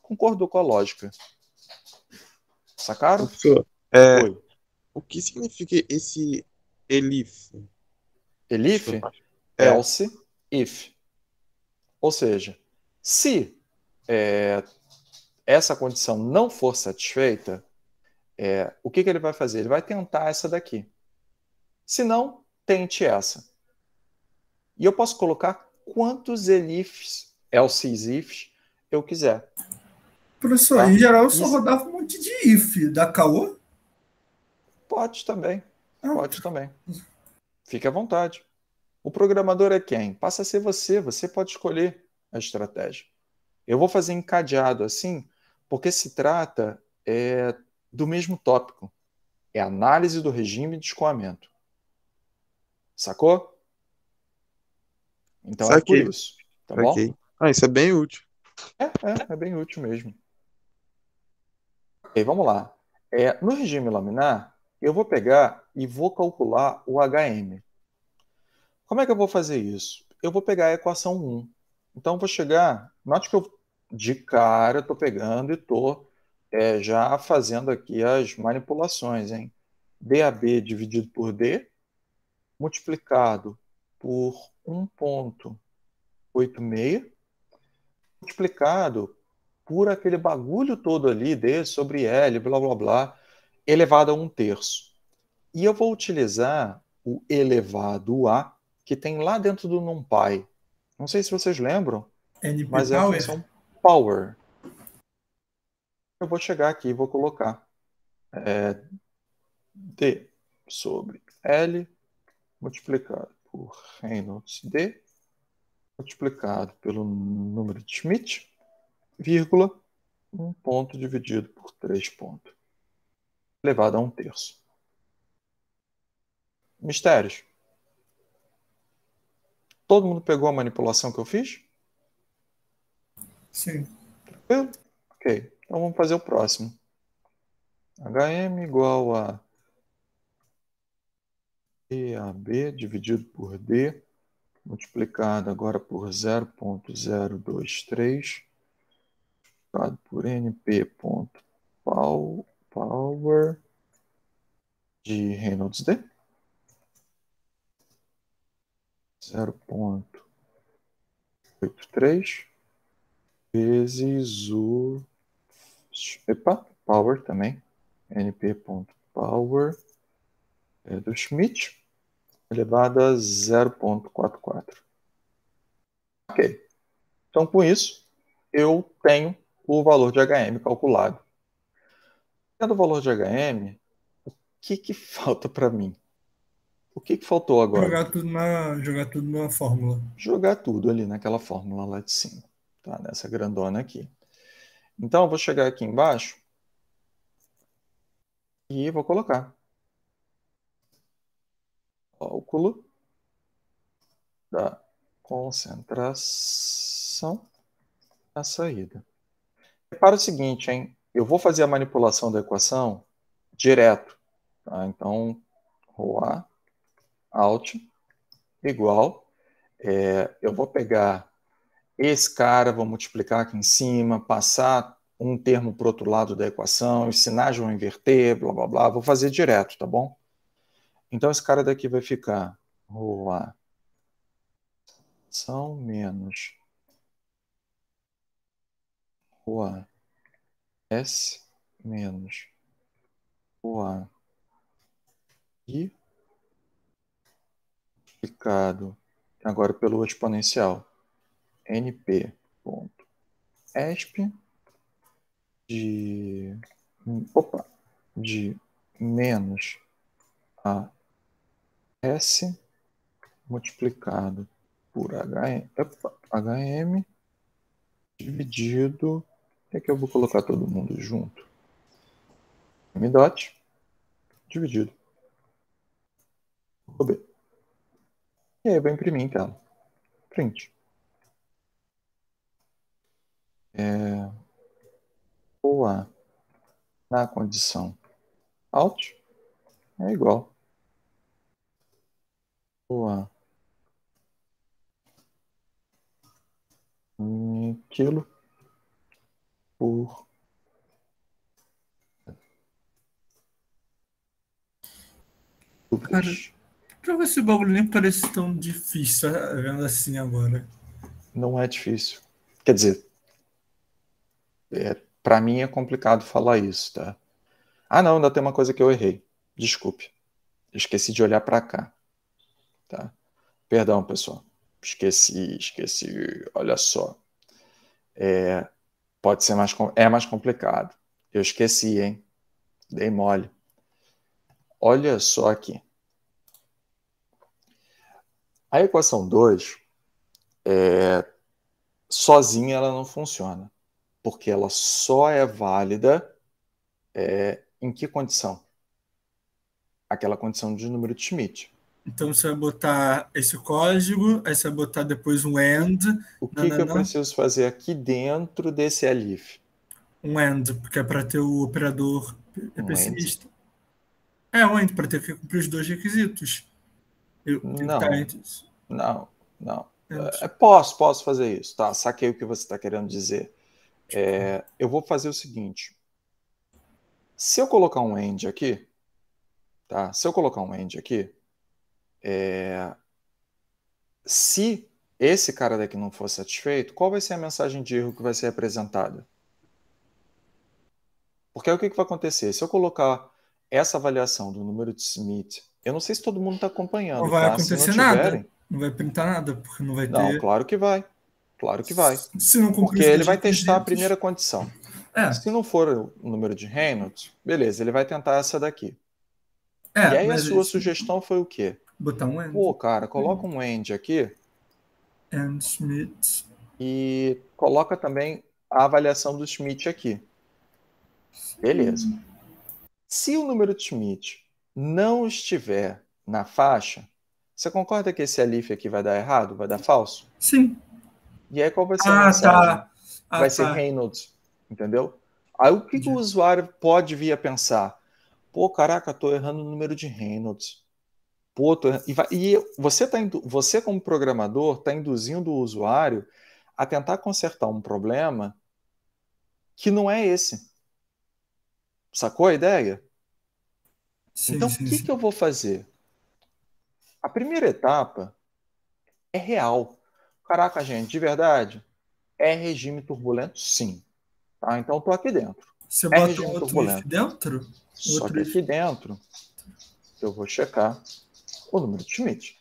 concordou com a lógica. Sacaram? Professor, é, Oi. o que significa esse elif? Elif? É, else, if. Ou seja, se é, essa condição não for satisfeita, é, o que, que ele vai fazer? Ele vai tentar essa daqui. Se não, tente essa. E eu posso colocar quantos elifs, else's ifs, eu quiser. Professor, tá? em geral eu só Isso. rodava um monte de if da Caô? Pode também. Ah. Pode também. Fique à vontade. O programador é quem? Passa a ser você, você pode escolher a estratégia. Eu vou fazer encadeado assim, porque se trata é, do mesmo tópico. É análise do regime de escoamento. Sacou? Então Saquei. é por isso. Tá Saquei. bom? Ah, isso é bem útil. É, é, é bem útil mesmo. Ok, vamos lá. É, no regime laminar, eu vou pegar e vou calcular o HM. Como é que eu vou fazer isso? Eu vou pegar a equação 1. Então, eu vou chegar. Note que eu, de cara, estou pegando e estou é, já fazendo aqui as manipulações, hein? DAB dividido por D, multiplicado por 1,86, multiplicado por aquele bagulho todo ali, D sobre L, blá blá blá, elevado a 1 terço. E eu vou utilizar o elevado a que tem lá dentro do NumPy. Não sei se vocês lembram, NP mas power. é a função power. Eu vou chegar aqui e vou colocar é, D sobre L multiplicado por Reynolds D multiplicado pelo número de Schmidt, vírgula, um ponto dividido por três pontos, elevado a um terço. Mistérios. Todo mundo pegou a manipulação que eu fiz? Sim. Tranquilo? Ok. Então vamos fazer o próximo. HM igual a EAB dividido por D, multiplicado agora por 0.023, multiplicado por NP.power de Reynolds D. zero ponto oito três vezes o epa, power também, np.power é do Schmidt, elevado a 0.44. Ok. Então, com isso, eu tenho o valor de HM calculado. Tendo o valor de HM, o que, que falta para mim? O que, que faltou agora? Jogar tudo, na, jogar tudo numa fórmula. Jogar tudo ali naquela fórmula lá de cima, tá? Nessa grandona aqui. Então, eu vou chegar aqui embaixo e vou colocar. Cálculo da concentração na saída. Repara o seguinte, hein? Eu vou fazer a manipulação da equação direto. Tá? Então, ρA alt igual, é, eu vou pegar esse cara, vou multiplicar aqui em cima, passar um termo para o outro lado da equação, os sinais vão inverter, blá, blá, blá, vou fazer direto, tá bom? Então, esse cara daqui vai ficar, vou são menos rua S menos rua I multiplicado agora pelo exponencial np ponto esp de opa de menos a s multiplicado por HM, HM dividido, é que eu vou colocar todo mundo junto, M dot dividido por B. E aí eu vou imprimir em tela. Print. É, o A na condição alt é igual o A quilo por Cara, que esse bagulho nem parece tão difícil ah, assim agora. Não é difícil. Quer dizer, é, para mim é complicado falar isso, tá? Ah, não, ainda tem uma coisa que eu errei. Desculpe. Esqueci de olhar para cá. Tá? Perdão, pessoal. Esqueci, esqueci. Olha só. É, pode ser mais é mais complicado. Eu esqueci, hein? Dei mole. Olha só aqui. A equação 2, é, sozinha ela não funciona, porque ela só é válida é, em que condição? Aquela condição de número de Schmidt. Então você vai botar esse código, aí você vai botar depois um AND. O que, não, que não, eu não. preciso fazer aqui dentro desse elif? Um AND, porque é para ter o operador um pessimista. É um AND, para ter que cumprir os dois requisitos não, não, não, é, posso, posso fazer isso. Tá, saquei o que você está querendo dizer. É, eu vou fazer o seguinte. Se eu colocar um end aqui, tá? Se eu colocar um end aqui, é, se esse cara daqui não for satisfeito, qual vai ser a mensagem de erro que vai ser apresentada? Porque aí o que, que vai acontecer? Se eu colocar essa avaliação do número de Smith eu não sei se todo mundo está acompanhando. Não vai tá? acontecer não nada. Não vai pintar nada, porque não vai ter. Não, claro que vai. Claro que vai. Se não porque ele vai testar a primeira condição. É. Se não for o número de Reynolds, beleza, ele vai tentar essa daqui. É, e aí a sua esse... sugestão foi o quê? Botar um end. Pô, cara, coloca um end aqui. And Schmidt. E coloca também a avaliação do Schmidt aqui. Beleza. Se o número de Schmidt não estiver na faixa, você concorda que esse alif aqui vai dar errado, vai dar falso? Sim. E aí qual vai ser a ah, tá. mensagem? Tá. Ah, vai tá. ser Reynolds, entendeu? Aí o que, o usuário pode vir a pensar? Pô, caraca, estou errando o número de Reynolds. Pô, tô... e, vai... e você, tá você, como programador, está induzindo o usuário a tentar consertar um problema que não é esse. Sacou a ideia? Sim, então, o que, que eu vou fazer? A primeira etapa é real. Caraca, gente, de verdade, é regime turbulento? Sim. Tá? Então, estou aqui dentro. Você é bota outro turbulento. dentro? Só outro que dentro, eu vou checar o número de Schmidt.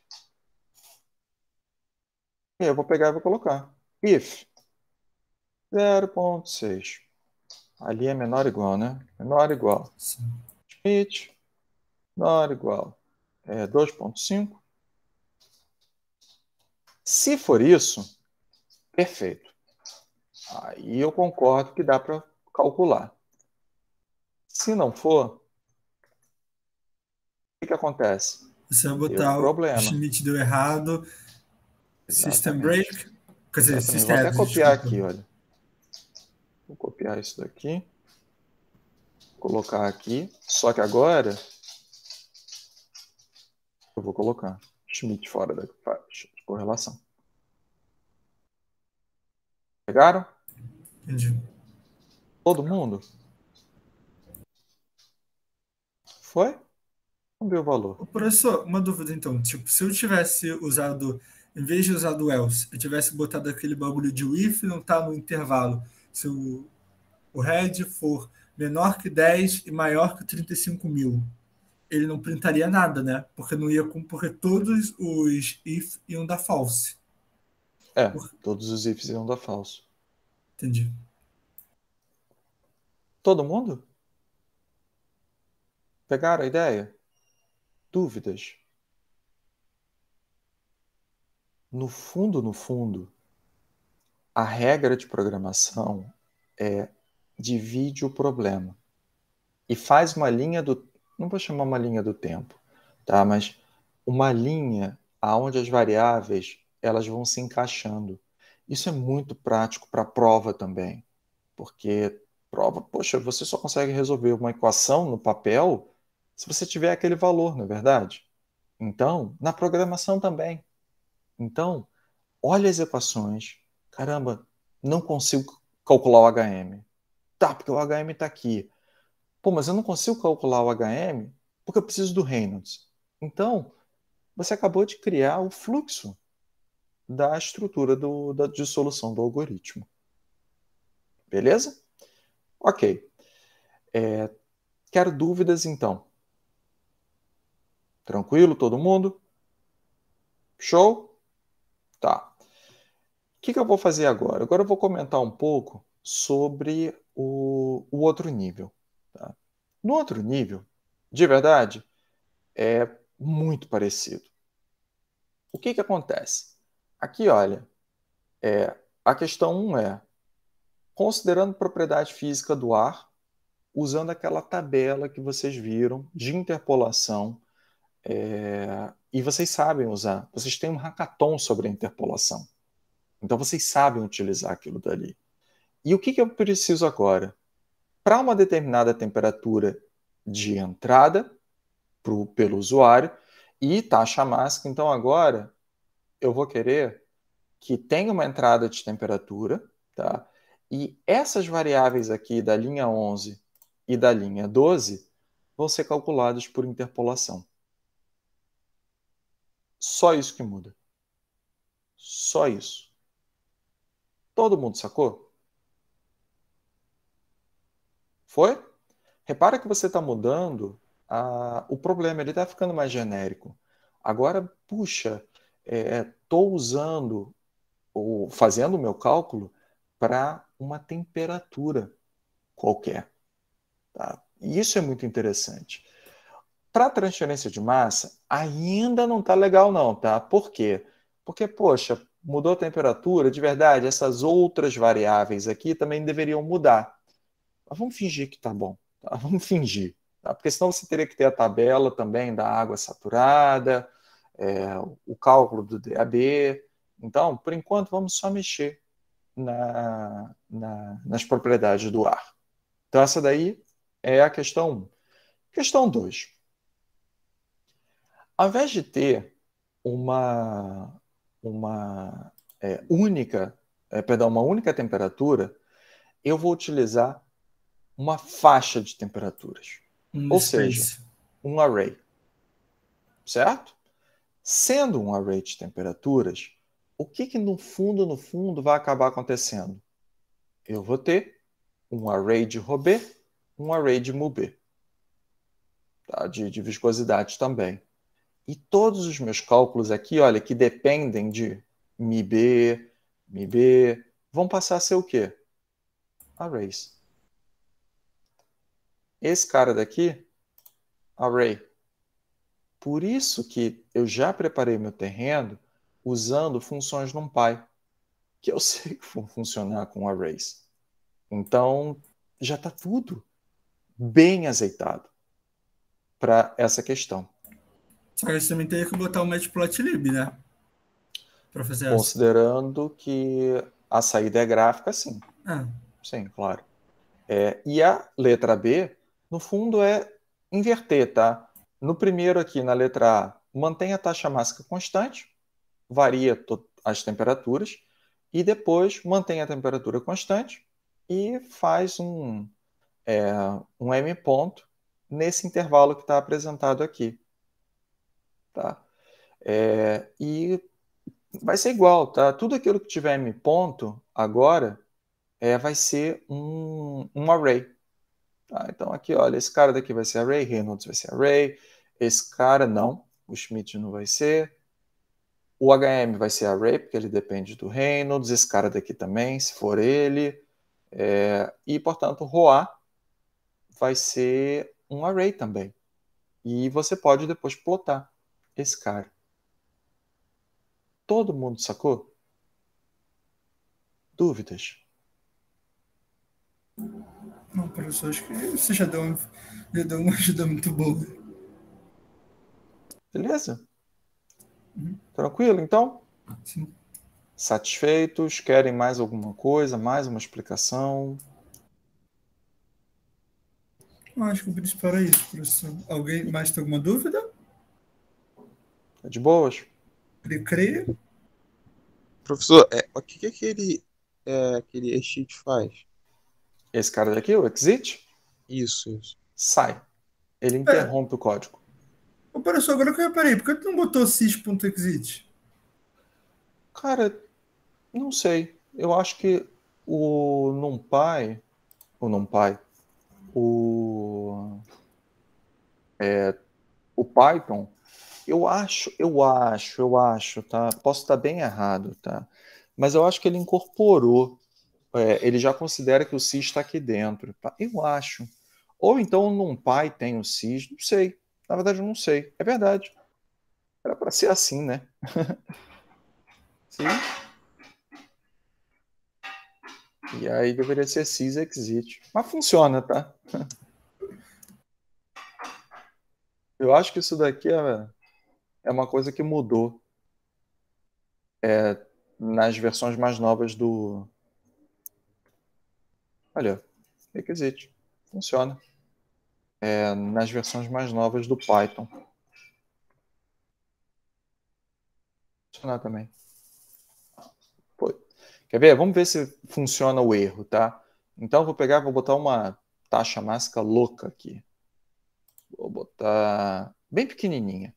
E eu vou pegar e vou colocar. If 0.6. Ali é menor ou igual, né? Menor ou igual. Sim. Schmidt menor ou igual é 2.5. Se for isso, perfeito. Aí eu concordo que dá para calcular. Se não for, o que, que acontece? Você vai botar o problema. Schmidt deu errado, Exatamente. system break. Quer dizer, system Vou até copiar desculpa. aqui, olha. Vou copiar isso daqui. Colocar aqui. Só que agora eu vou colocar Schmidt fora da correlação. Pegaram? Entendi. Todo mundo? Foi? Vamos ver o valor. Professor, uma dúvida então. Tipo, se eu tivesse usado, em vez de usar do else, eu tivesse botado aquele bagulho de if não tá no intervalo. Se o, o head for menor que 10 e maior que 35 mil, ele não printaria nada, né? Porque não ia porque todos os if iam dar false. É, Por... todos os ifs iam dar falso. Entendi. Todo mundo? Pegaram a ideia? Dúvidas? No fundo, no fundo, a regra de programação é divide o problema e faz uma linha do não vou chamar uma linha do tempo, tá? Mas uma linha aonde as variáveis elas vão se encaixando. Isso é muito prático para prova também, porque prova, poxa, você só consegue resolver uma equação no papel se você tiver aquele valor, não é verdade? Então, na programação também. Então, olha as equações. Caramba, não consigo calcular o HM. Tá, porque o HM está aqui. Pô, mas eu não consigo calcular o HM porque eu preciso do Reynolds. Então, você acabou de criar o fluxo da estrutura do, da, de solução do algoritmo. Beleza? Ok. É, quero dúvidas então. Tranquilo, todo mundo? Show? Tá. O que, que eu vou fazer agora? Agora eu vou comentar um pouco sobre o, o outro nível. Tá? No outro nível, de verdade, é muito parecido. O que, que acontece? Aqui, olha, é, a questão 1 um é, considerando propriedade física do ar, usando aquela tabela que vocês viram de interpolação, é, e vocês sabem usar, vocês têm um hackathon sobre a interpolação. Então vocês sabem utilizar aquilo dali. E o que, que eu preciso agora? para uma determinada temperatura de entrada pro, pelo usuário e taxa máxima. Então agora eu vou querer que tenha uma entrada de temperatura, tá? E essas variáveis aqui da linha 11 e da linha 12 vão ser calculadas por interpolação. Só isso que muda. Só isso. Todo mundo sacou? Foi? Repara que você está mudando a, o problema, ele está ficando mais genérico. Agora, puxa, estou é, usando, ou fazendo o meu cálculo, para uma temperatura qualquer. Tá? E isso é muito interessante. Para transferência de massa, ainda não está legal não, tá? Por quê? Porque, poxa, mudou a temperatura, de verdade, essas outras variáveis aqui também deveriam mudar. Mas vamos fingir que está bom. Tá? Vamos fingir. Tá? Porque senão você teria que ter a tabela também da água saturada, é, o cálculo do DAB. Então, por enquanto, vamos só mexer na, na, nas propriedades do ar. Então, essa daí é a questão 1. Um. Questão 2. Ao invés de ter uma, uma é, única, é, perdão, uma única temperatura, eu vou utilizar uma faixa de temperaturas. Um ou space. seja, um array. Certo? Sendo um array de temperaturas, o que, que no fundo, no fundo, vai acabar acontecendo? Eu vou ter um array de ρ B, um array de mu B, tá? de, de viscosidade também. E todos os meus cálculos aqui, olha, que dependem de mi B, mi B, vão passar a ser o quê? Arrays esse cara daqui, array. Por isso que eu já preparei meu terreno usando funções NumPy, que eu sei que vão funcionar com arrays. Então, já está tudo bem azeitado para essa questão. Só que a gente também teria que botar o matplotlib, né? professor? Considerando que a saída é gráfica, sim. Ah. Sim, claro. É, e a letra B no fundo é inverter, tá? No primeiro aqui, na letra A, mantém a taxa máxima constante, varia as temperaturas, e depois mantém a temperatura constante e faz um, é, um M ponto nesse intervalo que está apresentado aqui. Tá? É, e vai ser igual, tá? Tudo aquilo que tiver M ponto agora é, vai ser um, um array, Tá, então aqui, olha, esse cara daqui vai ser array, Reynolds vai ser array, esse cara não, o Schmidt não vai ser, o HM vai ser array, porque ele depende do Reynolds, esse cara daqui também, se for ele, é, e portanto, Roa vai ser um array também. E você pode depois plotar esse cara. Todo mundo sacou? Dúvidas? Não, professor, acho que você já deu, já deu uma ajuda muito boa. Beleza? Uhum. Tranquilo, então? Sim. Satisfeitos? Querem mais alguma coisa? Mais uma explicação? acho que o principal é isso, professor. Alguém mais tem alguma dúvida? Tá de boas? Ele creio. Professor, é, o que, que aquele, é, aquele exit faz? Esse cara daqui, o exit? Isso, isso. Sai. Ele é. interrompe é. o código. Ô, só, agora que eu reparei, por que tu não botou sys.exit? Cara, não sei. Eu acho que o NumPy, o NumPy, o é, o Python, eu acho, eu acho, eu acho, tá? Posso estar bem errado, tá? Mas eu acho que ele incorporou é, ele já considera que o cis está aqui dentro. Tá? Eu acho. Ou então num pai tem o cis. não sei. Na verdade, eu não sei. É verdade. Era para ser assim, né? Sim. E aí deveria ser cis Exit. Mas funciona, tá? Eu acho que isso daqui é, é uma coisa que mudou é, nas versões mais novas do, Olha, requisite. Funciona. É, nas versões mais novas do Python. Funcionar também. Foi. Quer ver? Vamos ver se funciona o erro, tá? Então, vou pegar, vou botar uma taxa máscara louca aqui. Vou botar bem pequenininha.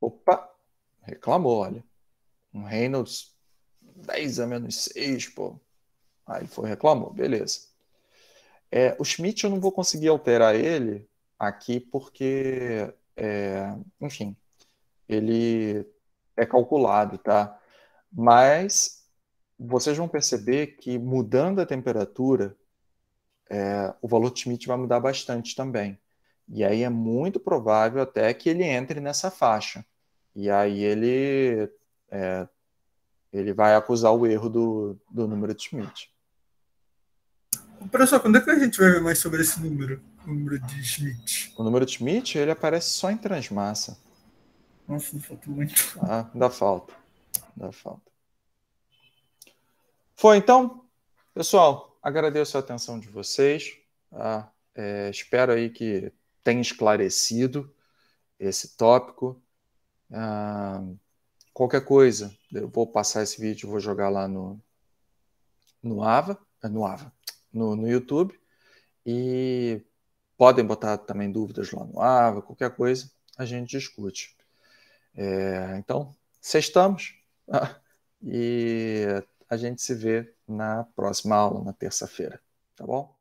Opa! Reclamou, olha. Um Reynolds 10 a menos 6, pô. Aí foi reclamou, beleza. É, o Schmidt eu não vou conseguir alterar ele aqui porque, é, enfim, ele é calculado, tá? Mas vocês vão perceber que mudando a temperatura, é, o valor de Schmidt vai mudar bastante também. E aí é muito provável até que ele entre nessa faixa. E aí ele é, ele vai acusar o erro do, do número de Schmidt. Pessoal, quando é que a gente vai ver mais sobre esse número? O número de Schmidt. O número de Schmidt, ele aparece só em transmassa. Nossa, falta muito. Ah, dá falta. Dá falta. Foi então? Pessoal, agradeço a atenção de vocês. Tá? É, espero aí que tenha esclarecido esse tópico. Ah, qualquer coisa, eu vou passar esse vídeo, vou jogar lá no no Ava, eh, no Ava, no, no YouTube e podem botar também dúvidas lá no Ava, qualquer coisa, a gente discute. É, então, sextamos ah, e a gente se vê na próxima aula, na terça-feira, tá bom?